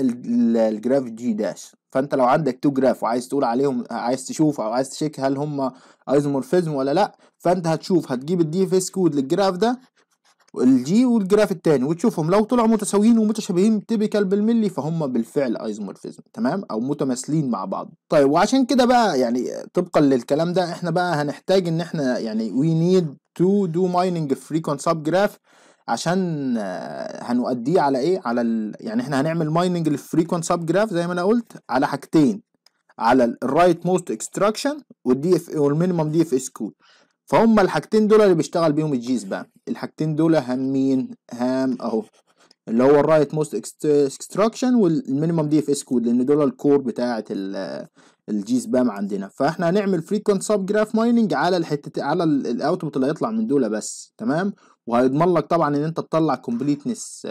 الجراف جي داش فانت لو عندك تو جراف وعايز تقول عليهم عايز تشوف او عايز تشيك هل هم ايزومورفيزم ولا لا فانت هتشوف هتجيب الدي اف اس كود للجراف ده الجي والجراف الثاني وتشوفهم لو طلعوا متساويين ومتشابهين تيبيكال بالملي فهم بالفعل ايزومورفيزم تمام او متماثلين مع بعض طيب وعشان كده بقى يعني طبقا للكلام ده احنا بقى هنحتاج ان احنا يعني وي نيد تو دو مايننج فريكونت سب جراف عشان هنؤديه على ايه على ال... يعني احنا هنعمل مايننج للفريكونت ساب جراف زي ما انا قلت على حاجتين على الرايت موست اكستراكشن والدي اف والمينيمم دي اف اس كود فهم الحاجتين دول اللي بيشتغل بيهم الجيز بقى الحاجتين دول هامين هام اهو اللي هو الرايت موست اكستراكشن والمينيمم دي اف اس كود لان دول الكور بتاعه الجي سبام عندنا فاحنا هنعمل فريكونت سب جراف مايننج على الحته على الاوتبوت اللي هيطلع من دول بس تمام وهيضمن لك طبعا ان انت تطلع كومبليتنس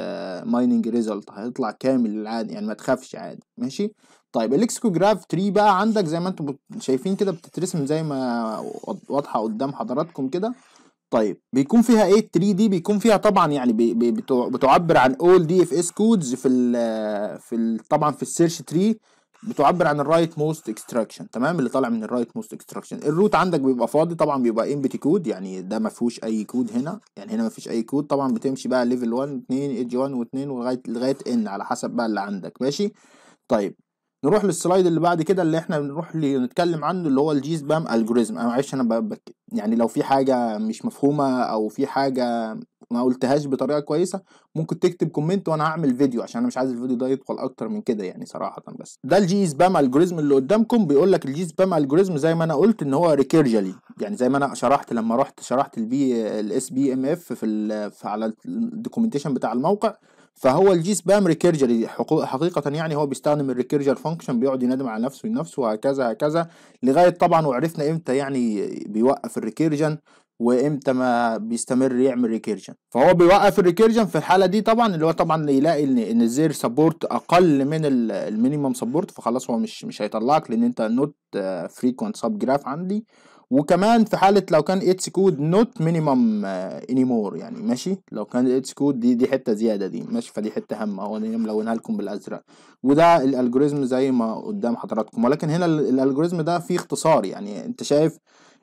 مايننج ريزلت هيطلع كامل العادي يعني ما تخافش عادي ماشي طيب الاكسكوجراف تري بقى عندك زي ما انتم شايفين كده بتترسم زي ما واضحه قدام حضراتكم كده طيب بيكون فيها ايه 3 دي بيكون فيها طبعا يعني بي بي بتعبر عن اول دي اف اس كودز في الـ في الـ طبعا في السيرش تري بتعبر عن الرايت موست اكستراكشن تمام اللي طالع من الرايت موست اكستراكشن الروت عندك بيبقى فاضي طبعا بيبقى ام بي تي كود يعني ده ما فيهوش اي كود هنا يعني هنا ما فيش اي كود طبعا بتمشي بقى ليفل 1 2 ايدج 1 و2 لغايه لغايه ان على حسب بقى اللي عندك ماشي طيب نروح للسلايد اللي بعد كده اللي احنا بنروح نتكلم عنه اللي هو الجي سبام الجوريزم انا معلش انا يعني لو في حاجه مش مفهومه او في حاجه ما قلتهاش بطريقه كويسه ممكن تكتب كومنت وانا هعمل فيديو عشان انا مش عايز الفيديو ده يدخل اكتر من كده يعني صراحه بس ده الجي سبام الجوريزم اللي قدامكم بيقول لك الجي سبام الجوريزم زي ما انا قلت ان هو ريكيرجلي يعني زي ما انا شرحت لما رحت شرحت البي الاس بي ام اف في على الدوكيومنتيشن بتاع الموقع فهو الجي سبام ريكيرجري حقيقة يعني هو بيستخدم الريكيرجر فانكشن بيقعد ينادم على نفسه لنفسه وهكذا هكذا لغاية طبعا وعرفنا امتى يعني بيوقف الريكيرجن وامتى ما بيستمر يعمل ريكيرجن فهو بيوقف الريكيرجن في الحالة دي طبعا اللي هو طبعا يلاقي ان ان الزير سبورت اقل من المينيمم سبورت فخلاص هو مش مش هيطلعك لان انت نوت فريكونت سب جراف عندي وكمان في حاله لو كان اتس كود نوت مينيمم انيمور يعني ماشي لو كان اتس كود دي دي حته زياده دي ماشي فدي حته هامه هو انا ملونها لكم بالازرق وده الالجوريزم زي ما قدام حضراتكم ولكن هنا الالجوريزم ده فيه اختصار يعني انت شايف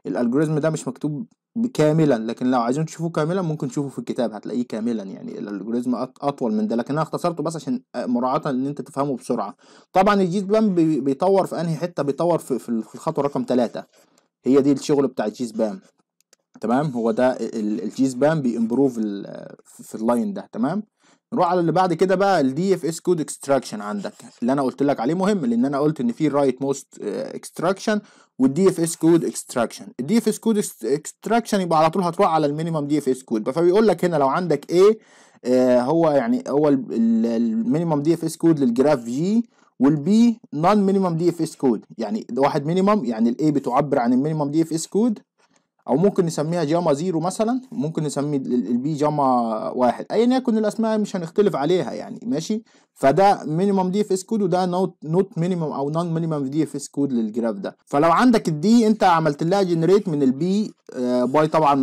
الالجوريزم ده مش مكتوب كاملا لكن لو عايزين تشوفوه كاملا ممكن تشوفوه في الكتاب هتلاقيه كاملا يعني الالجوريزم اطول من ده لكن انا اختصرته بس عشان آه، مراعاه ان انت تفهمه بسرعه طبعا الجيت بلان بيطور في انهي حته بيطور في الخطوه رقم ثلاثة هي دي الشغل بتاع الجي سبام تمام هو ده الجي سبام بيمبروف في اللاين ده تمام نروح على اللي بعد كده بقى الدي اف اس كود اكستراكشن عندك اللي انا قلت لك عليه مهم لان انا قلت ان في رايت موست اكستراكشن والدي اف اس كود اكستراكشن الدي اف اس كود اكستراكشن يبقى على طول هتروح على المينيمم دي اف اس كود فبيقول لك هنا لو عندك ايه هو يعني هو المينيمم دي اف اس كود للجراف جي والبي نون مينيمم دي اف اس كود يعني واحد مينيمم يعني الاي بتعبر عن المينيمم دي اف اس كود او ممكن نسميها جاما زيرو مثلا ممكن نسمي البي جاما واحد ايا يكن الاسماء مش هنختلف عليها يعني ماشي فده مينيمم دي اف اس كود وده نوت نوت مينيمم او نون مينيمم دي اف اس كود للجراف ده فلو عندك الدي انت عملت لها جنريت من البي باي آه، طبعا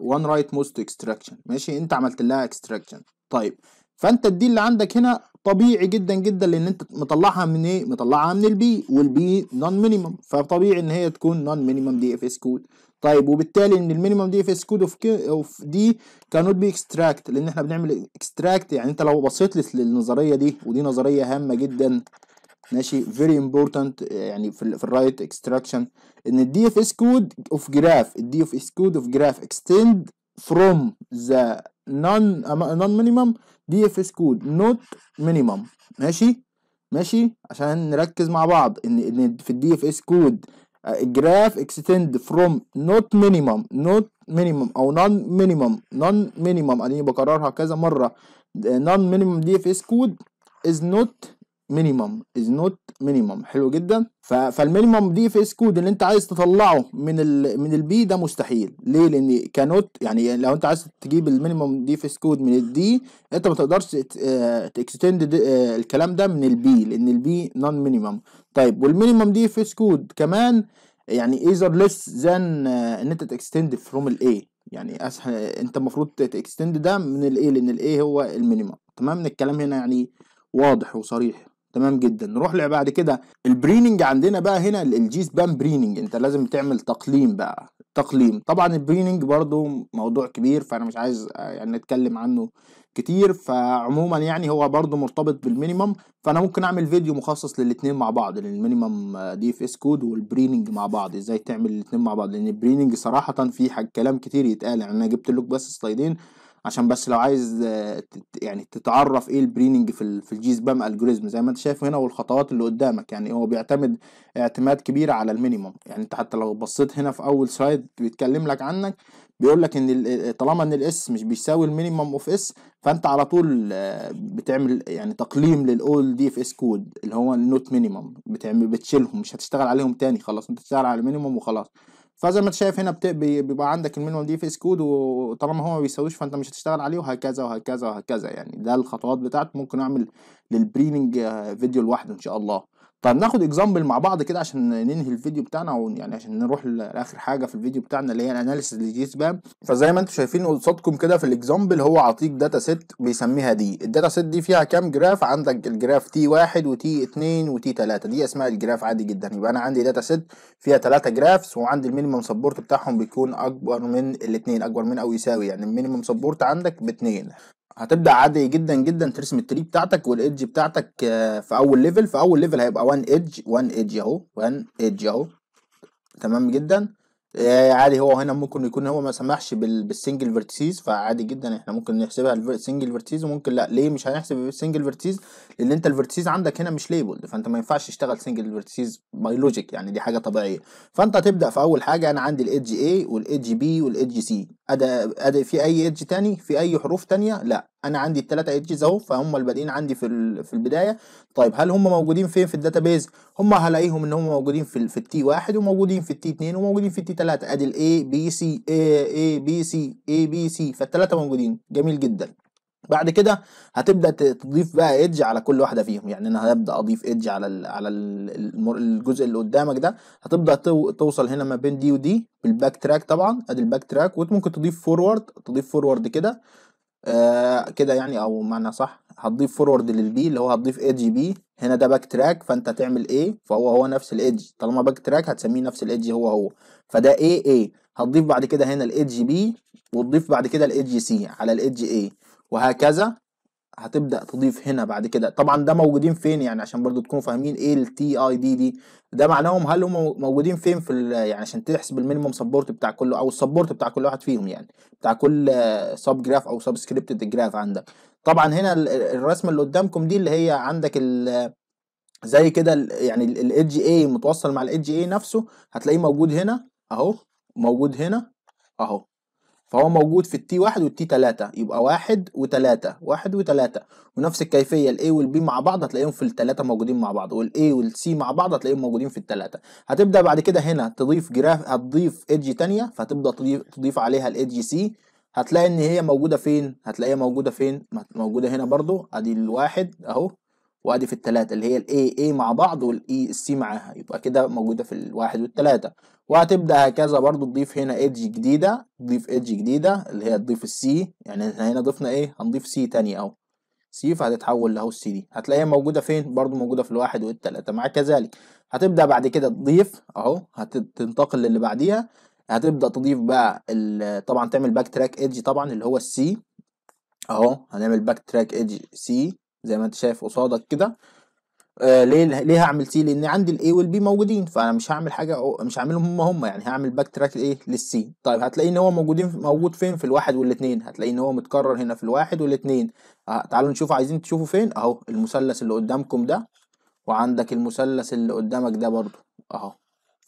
وان رايت موست اكستراكشن ماشي انت عملت لها اكستراكشن طيب فانت الدي اللي عندك هنا طبيعي جدا جدا لان انت مطلعها من ايه مطلعها من البي والبي نون مينيمم فطبيعي ان هي تكون نون مينيمم دي اف اس كود طيب وبالتالي ان المينيمم دي اف اس كود اوف دي كانوت بي اكستراكت لان احنا بنعمل اكستراكت يعني انت لو بصيت للنظريه دي ودي نظريه هامه جدا ماشي فيري امبورتنت يعني في, في الرايت اكستراكشن ان الدي اف اس كود اوف جراف الدي اف اس كود اوف جراف اكستند from the non non minimum DFS code not minimum ماشي ماشي عشان نركز مع بعض ان ان في الدي اف اس كود جراف اكستند فروم نوت مينيمم نوت مينيمم او نون مينيمم نون مينيمم اديني بكررها كذا مره نون مينيمم دي اف اس كود از نوت مينيمم از نوت مينيمم حلو جدا فالمينيمم دي في اس كود اللي انت عايز تطلعه من ال من البي ده مستحيل ليه لان كانوت يعني لو انت عايز تجيب المينيمم دي في اس كود من الدي انت ما تقدرش تكستند آه، آه، الكلام ده من البي لان البي نون مينيمم طيب والمينيمم دي في اس كود كمان يعني ايزر ليس ذان ان انت تكستند فروم الاي يعني اسهل انت المفروض تكستند ده من الاي لان الاي هو المينيمم تمام الكلام هنا يعني واضح وصريح تمام جدا نروح بعد كده البريننج عندنا بقى هنا الجي سبان بريننج انت لازم تعمل تقليم بقى تقليم طبعا البريننج برضو موضوع كبير فانا مش عايز آه، يعني نتكلم عنه كتير فعموما يعني هو برضو مرتبط بالمينيمم فانا ممكن اعمل فيديو مخصص للاثنين مع بعض للمينيمم دي اف اس كود والبريننج مع بعض ازاي تعمل الاثنين مع بعض لان البريننج صراحه في حاجه كلام كتير يتقال يعني انا جبت لك بس سلايدين عشان بس لو عايز آه، يعني تتعرف ايه البريننج في في الجي سبام الجوريزم زي ما انت شايف هنا والخطوات اللي قدامك يعني هو بيعتمد اعتماد كبير على المينيموم يعني انت حتى لو بصيت هنا في اول سلايد بيتكلم لك عنك بيقول لك ان آه، طالما ان الاس مش بيساوي المينيموم اوف اس فانت على طول آه، بتعمل يعني تقليم للاول دي اف اس كود اللي هو النوت مينيموم بتعمل بتشيلهم مش هتشتغل عليهم تاني خلاص انت تشتغل على المينيموم وخلاص فزي ما انت شايف هنا بيبقى عندك المينيمم دي في كود وطالما هو ما بيساويش فانت مش هتشتغل عليه وهكذا وهكذا وهكذا يعني ده الخطوات بتاعته ممكن اعمل للبريمنج آه، فيديو لوحده ان شاء الله طيب ناخد اكزامبل مع بعض كده عشان ننهي الفيديو بتاعنا او يعني عشان نروح لاخر حاجه في الفيديو بتاعنا اللي هي الاناليسيس لجي سبام فزي ما انتم شايفين قصادكم كده في الاكزامبل هو عطيك داتا سيت بيسميها دي الداتا سيت دي فيها كام جراف عندك الجراف تي 1 وتي 2 وتي 3 دي اسماء الجراف عادي جدا يبقى انا عندي داتا سيت فيها 3 جرافس وعندي المينيمم سبورت بتاعهم بيكون اكبر من الاثنين اكبر من او يساوي يعني المينيمم سبورت عندك باثنين هتبدا عادي جدا جدا ترسم التري بتاعتك والايدج بتاعتك آه، في اول ليفل في اول ليفل هيبقى 1 ايدج 1 ايدج اهو 1 ايدج اهو تمام جدا إيه، عادي هو هنا ممكن يكون هو ما سمحش بالسنجل فيرتيسيز فعادي جدا احنا ممكن نحسبها السنجل فيرتيسيز وممكن لا ليه مش هنحسب السنجل فيرتيسيز لان انت الفيرتيسيز عندك هنا مش ليبلد فانت ما ينفعش تشتغل سنجل فيرتيسيز باي لوجيك يعني دي حاجه طبيعيه فانت تبدا في اول حاجه انا عندي الايدج اي والايدج بي والايدج سي ادا ادا في اي ايدج تاني في اي حروف تانية لا انا عندي الثلاثه ايدجز اهو فهم البادئين عندي في في البدايه طيب هل هم موجودين فين في الداتابيز هم هلاقيهم ان هم موجودين في في التي 1 وموجودين في التي 2 وموجودين في التي 3 ادي الاي بي سي اي بي سي اي بي سي فالثلاثه موجودين جميل جدا بعد كده هتبدا تضيف بقى ايدج على كل واحده فيهم يعني انا هبدا اضيف ايدج على الـ على الـ الجزء اللي قدامك ده هتبدا تو توصل هنا ما بين دي ودي بالباك تراك طبعا ادي الباك تراك وممكن تضيف فورورد تضيف فورورد كده آه، كده يعني او معنى صح هتضيف فورورد للبي اللي هو هتضيف ايدج بي هنا ده باك تراك فانت تعمل ايه فهو هو نفس الايدج طالما باك تراك هتسميه نفس الايدج هو هو فده ايه ايه هتضيف بعد كده هنا الايدج بي وتضيف بعد كده الايدج سي على الايدج ايه وهكذا هتبدا تضيف هنا بعد كده طبعا ده موجودين فين يعني عشان برضو تكونوا فاهمين ايه التي اي دي دي ده معناهم هل هم موجودين فين في يعني عشان تحسب المينيموم سبورت بتاع كل او السبورت بتاع كل واحد فيهم يعني بتاع كل سب جراف او سبسكريبتد جراف عندك طبعا هنا الرسمه اللي قدامكم دي اللي هي عندك ال زي كده يعني الادج اي متوصل مع الادج اي نفسه هتلاقيه موجود هنا اهو موجود هنا اهو فهو موجود في التي واحد والتي تلاتة يبقى واحد وتلاتة واحد وتلاتة ونفس الكيفية الاي والبي مع بعض هتلاقيهم في التلاتة موجودين مع بعض والاي والسي مع بعض هتلاقيهم موجودين في التلاتة هتبدأ بعد كده هنا تضيف جراف هتضيف ايدج تانية فهتبدأ تضيف, تضيف عليها الايدج سي هتلاقي ان هي موجودة فين هتلاقيها موجودة فين موجودة هنا برضو ادي الواحد اهو وادي في الثلاثة اللي هي الاي اي مع بعض والاي e، السي معاها يبقى كده موجودة في الواحد والثلاثة وهتبدأ هكذا برضو تضيف هنا ايدج جديدة تضيف ايدج جديدة اللي هي تضيف السي يعني احنا هنا ضفنا ايه هنضيف سي تاني اهو سي فهتتحول لهو السي دي هتلاقيها موجودة فين برضو موجودة في الواحد والثلاثة معاك كذلك هتبدأ بعد كده تضيف اهو هتنتقل للي بعديها هتبدأ تضيف بقى طبعا تعمل باك تراك ايدج طبعا اللي هو السي اهو هنعمل باك تراك ايدج سي زي ما انت شايف قصادك كده آه ليه ليه هعمل سي لان عندي الاي والبي موجودين فانا مش هعمل حاجه مش هعملهم هم هم يعني هعمل باك تراك ايه للسي طيب هتلاقي ان هو موجودين موجود فين في الواحد والاثنين هتلاقي ان هو متكرر هنا في الواحد والاثنين آه تعالوا نشوف عايزين تشوفوا فين اهو المثلث اللي قدامكم ده وعندك المثلث اللي قدامك ده برضو اهو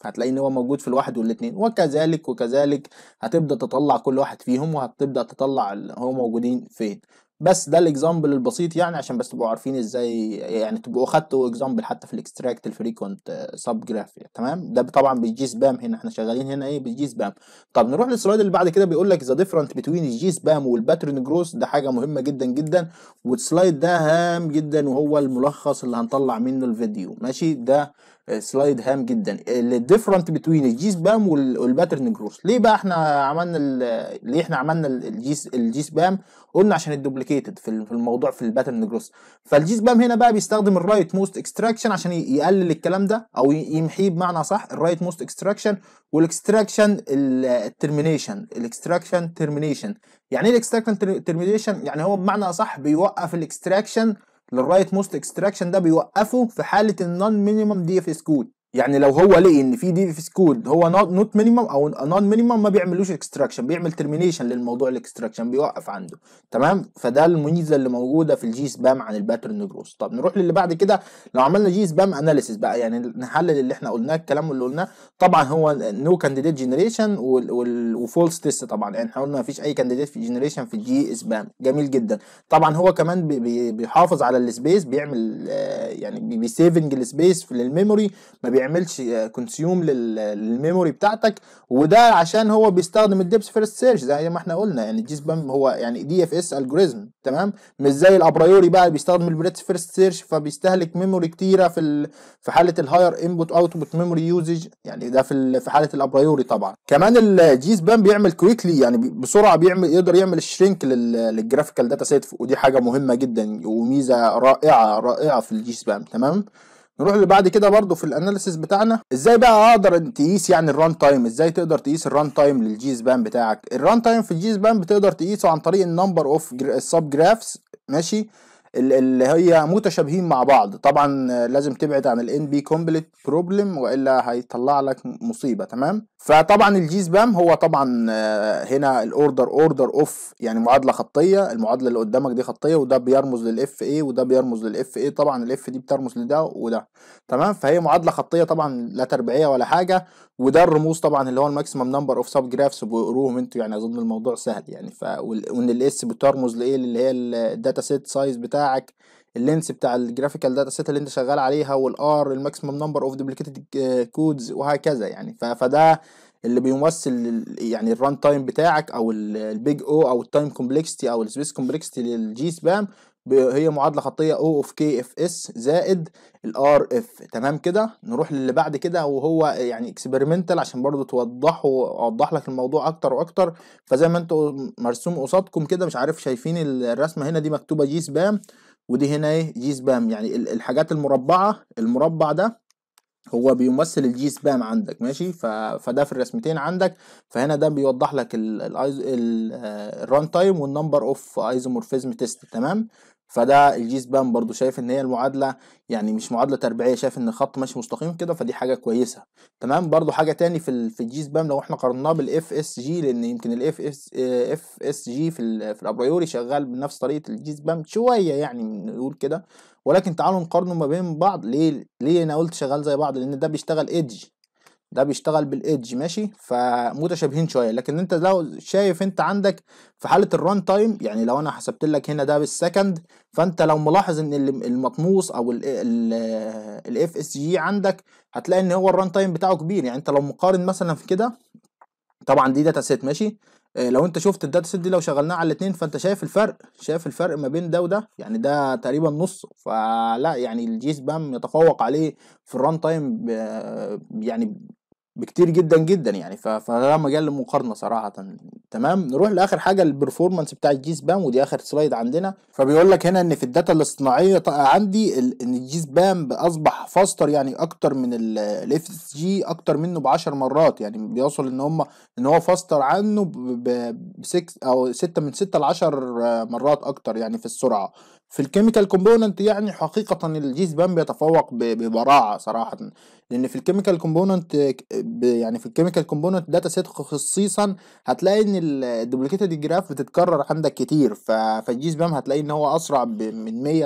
هتلاقي ان هو موجود في الواحد والاثنين وكذلك وكذلك هتبدا تطلع كل واحد فيهم وهتبدا تطلع هو موجودين فين بس ده الاكزامبل البسيط يعني عشان بس تبقوا عارفين ازاي يعني تبقوا خدتوا اكزامبل حتى في الاكستراكت الفريكونت سب جراف تمام ده طبعا بالجي سبام هنا احنا شغالين هنا ايه بالجي سبام طب نروح للسلايد اللي بعد كده بيقول لك ذا ديفرنت بتوين الجي سبام والباترن جروث ده حاجه مهمه جدا جدا والسلايد ده هام جدا وهو الملخص اللي هنطلع منه الفيديو ماشي ده سلايد هام جدا الديفرنت بتوين الجي سبام والباترن جروس ليه بقى احنا عملنا ليه احنا عملنا الجي سبام قلنا عشان الدوبليكيتد في الموضوع في الباترن جروس فالجي سبام هنا بقى بيستخدم الرايت موست اكستراكشن عشان يقلل الكلام ده او يمحيه بمعنى صح الرايت موست اكستراكشن والاكستراكشن الترمينيشن الاكستراكشن ترمينيشن يعني ايه الاكستراكشن ترمينيشن يعني هو بمعنى صح بيوقف الاكستراكشن للرايت موست اكستراكشن ده بيوقفه في حاله النون مينيمم دي اف سكول يعني لو هو لقي ان في ديف سكول هو نوت مينيمم او نون مينيمم ما بيعملوش اكستراكشن بيعمل ترمينيشن للموضوع الاكستراكشن بيوقف عنده تمام فده الميزه اللي موجوده في الجي سبام عن الباترن جروس طب نروح للي بعد كده لو عملنا جي سبام اناليسيس بقى يعني نحلل اللي احنا قلناه الكلام اللي قلناه طبعا هو نو كانديديت جنريشن وفولس تيست طبعا يعني احنا قلنا ما فيش اي كانديديت في جنريشن في الجي سبام جميل جدا طبعا هو كمان بيحافظ على السبيس بيعمل آه، يعني بيسيفنج السبيس للميموري ما بيعملش كونسيوم آه، للميموري بتاعتك وده عشان هو بيستخدم الديبس فيرست سيرش زي ما احنا قلنا يعني الجي سبام هو يعني دي اف اس الجوريزم تمام مش زي الابريوري بقى بيستخدم البريت فيرست سيرش فبيستهلك ميموري كتيره في في حاله الهاير انبوت اوتبوت ميموري يوزج يعني ده في في حاله الابريوري طبعا كمان الجي سبام بيعمل كويكلي يعني بسرعه بيعمل يقدر يعمل الشرينك للجرافيكال داتا سيت ودي حاجه مهمه جدا وميزه رائعه رائعه في الجي سبام تمام نروح اللي بعد كده برضو في الاناليسيس بتاعنا ازاي بقى اقدر تقيس يعني الران تايم ازاي تقدر تقيس الران تايم للجي بان بتاعك الران تايم في الجي بان بتقدر تقيسه عن طريق النمبر اوف السب جرافز ماشي اللي هي متشابهين مع بعض طبعا لازم تبعد عن الان بي كومبليت بروبلم والا هيطلع لك مصيبه تمام فطبعا الجي سبام هو طبعا آه، هنا الاوردر اوردر اوف يعني معادله خطيه المعادله اللي قدامك دي خطيه وده بيرمز للاف اي وده بيرمز للاف اي طبعا الاف دي بترمز لده وده تمام فهي معادله خطيه طبعا لا تربيعيه ولا حاجه وده الرموز طبعا اللي هو الماكسيمم نمبر اوف سب جرافس بيقروهم انتوا يعني اظن الموضوع سهل يعني ف وان الاس بترمز لايه اللي هي الداتا سيت سايز بتاعك اللينس بتاع الجرافيكال داتا سيت اللي انت شغال عليها والار الماكسيمم نمبر اوف دوبليكيتد كودز وهكذا يعني فده اللي بيمثل يعني الران تايم بتاعك او البيج او او التايم كومبلكستي او السبيس كومبلكستي للجي سبام هي معادله خطيه او اوف كي اف اس زائد الار اف تمام كده نروح للي بعد كده وهو يعني اكسبيرمنتال عشان برضو توضحه اوضح لك الموضوع اكتر واكتر فزي ما انتوا مرسوم قصادكم كده مش عارف شايفين الرسمه هنا دي مكتوبه جي سبام ودي هنا ايه جي سبام يعني الحاجات المربعه المربع ده هو بيمثل الجي سبام عندك ماشي فده في الرسمتين عندك فهنا ده بيوضح لك الران تايم والنمبر اوف ايزومورفيزم تيست تمام فده الجي بام برضو شايف ان هي المعادله يعني مش معادله تربيعيه شايف ان الخط ماشي مستقيم كده فدي حاجه كويسه تمام برضو حاجه تاني في في الجي بام لو احنا قارناه بالاف اس جي لان يمكن الاف اس اف اس جي في, في الابريوري شغال بنفس طريقه الجي بام شويه يعني نقول كده ولكن تعالوا نقارنه ما بين بعض ليه ليه انا قلت شغال زي بعض لان ده بيشتغل ايدج ده بيشتغل بالايدج ماشي فمتشابهين شويه لكن انت لو شايف انت عندك في حاله الران تايم يعني لو انا حسبت لك هنا ده بالسكند فانت لو ملاحظ ان المطموس او الاف اس جي عندك هتلاقي ان هو الران تايم بتاعه كبير يعني انت لو مقارن مثلا في كده طبعا دي داتا سيت ماشي آه، لو انت شفت الداتا سيت دي لو شغلناها على الاثنين فانت شايف الفرق شايف الفرق ما بين ده وده يعني ده تقريبا نص فلا يعني الجي سبام يتفوق عليه في الران تايم يعني بكتير جدا جدا يعني فده مجال للمقارنه صراحه تمام نروح لاخر حاجه البرفورمانس بتاع الجي سبام ودي اخر سلايد عندنا فبيقول لك هنا ان في الداتا الاصطناعيه عندي ان الجي سبام اصبح فاستر يعني اكتر من الاف اس جي اكتر منه ب 10 مرات يعني بيوصل ان هم ان هو فاستر عنه ب 6 او 6 من 6 ل 10 مرات اكتر يعني في السرعه في الكيميكال كومبوننت يعني حقيقة الجيز بام بيتفوق ببراعة صراحة لأن في الكيميكال كومبوننت يعني في الكيميكال كومبوننت داتا سيت خصيصا هتلاقي إن الدوبليكيتد جراف بتتكرر عندك كتير فالجيز بام هتلاقي إن هو أسرع من 100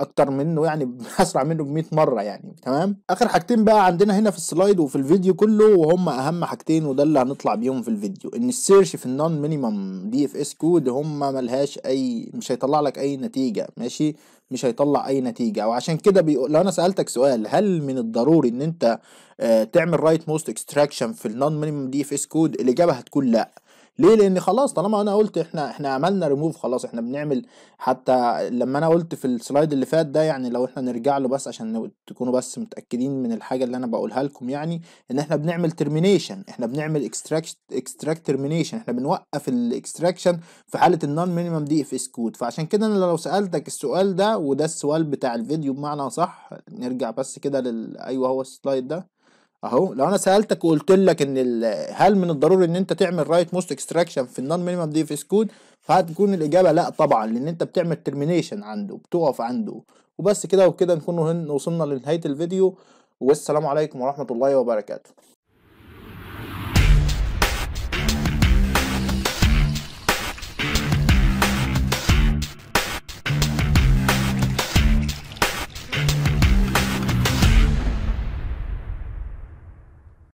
اكتر منه يعني اسرع منه ب 100 مره يعني تمام اخر حاجتين بقى عندنا هنا في السلايد وفي الفيديو كله وهم اهم حاجتين وده اللي هنطلع بيهم في الفيديو ان السيرش في النون مينيمم دي اف اس كود هم ملهاش اي مش هيطلع لك اي نتيجه ماشي مش هيطلع اي نتيجه وعشان كده بيقول لو انا سالتك سؤال هل من الضروري ان انت آه، تعمل رايت موست اكستراكشن في النون مينيمم دي اف اس كود الاجابه هتكون لا ليه لان خلاص طالما انا قلت احنا احنا عملنا ريموف خلاص احنا بنعمل حتى لما انا قلت في السلايد اللي فات ده يعني لو احنا نرجع له بس عشان تكونوا بس متاكدين من الحاجه اللي انا بقولها لكم يعني ان احنا بنعمل ترمينيشن احنا بنعمل اكستراكت اكستراكت ترمينيشن احنا بنوقف الاكستراكشن في حاله النون مينيمم دي اف اس كود فعشان كده انا لو سالتك السؤال ده وده السؤال بتاع الفيديو بمعنى صح نرجع بس كده لل ايوه هو السلايد ده اهو لو انا سالتك وقلت لك ان هل من الضروري ان انت تعمل رايت موست اكستراكشن في النون مينيمم دي في سكود فهتكون الاجابه لا طبعا لان انت بتعمل ترمينيشن عنده بتقف عنده وبس كده وكده نكون وصلنا لنهايه الفيديو والسلام عليكم ورحمه الله وبركاته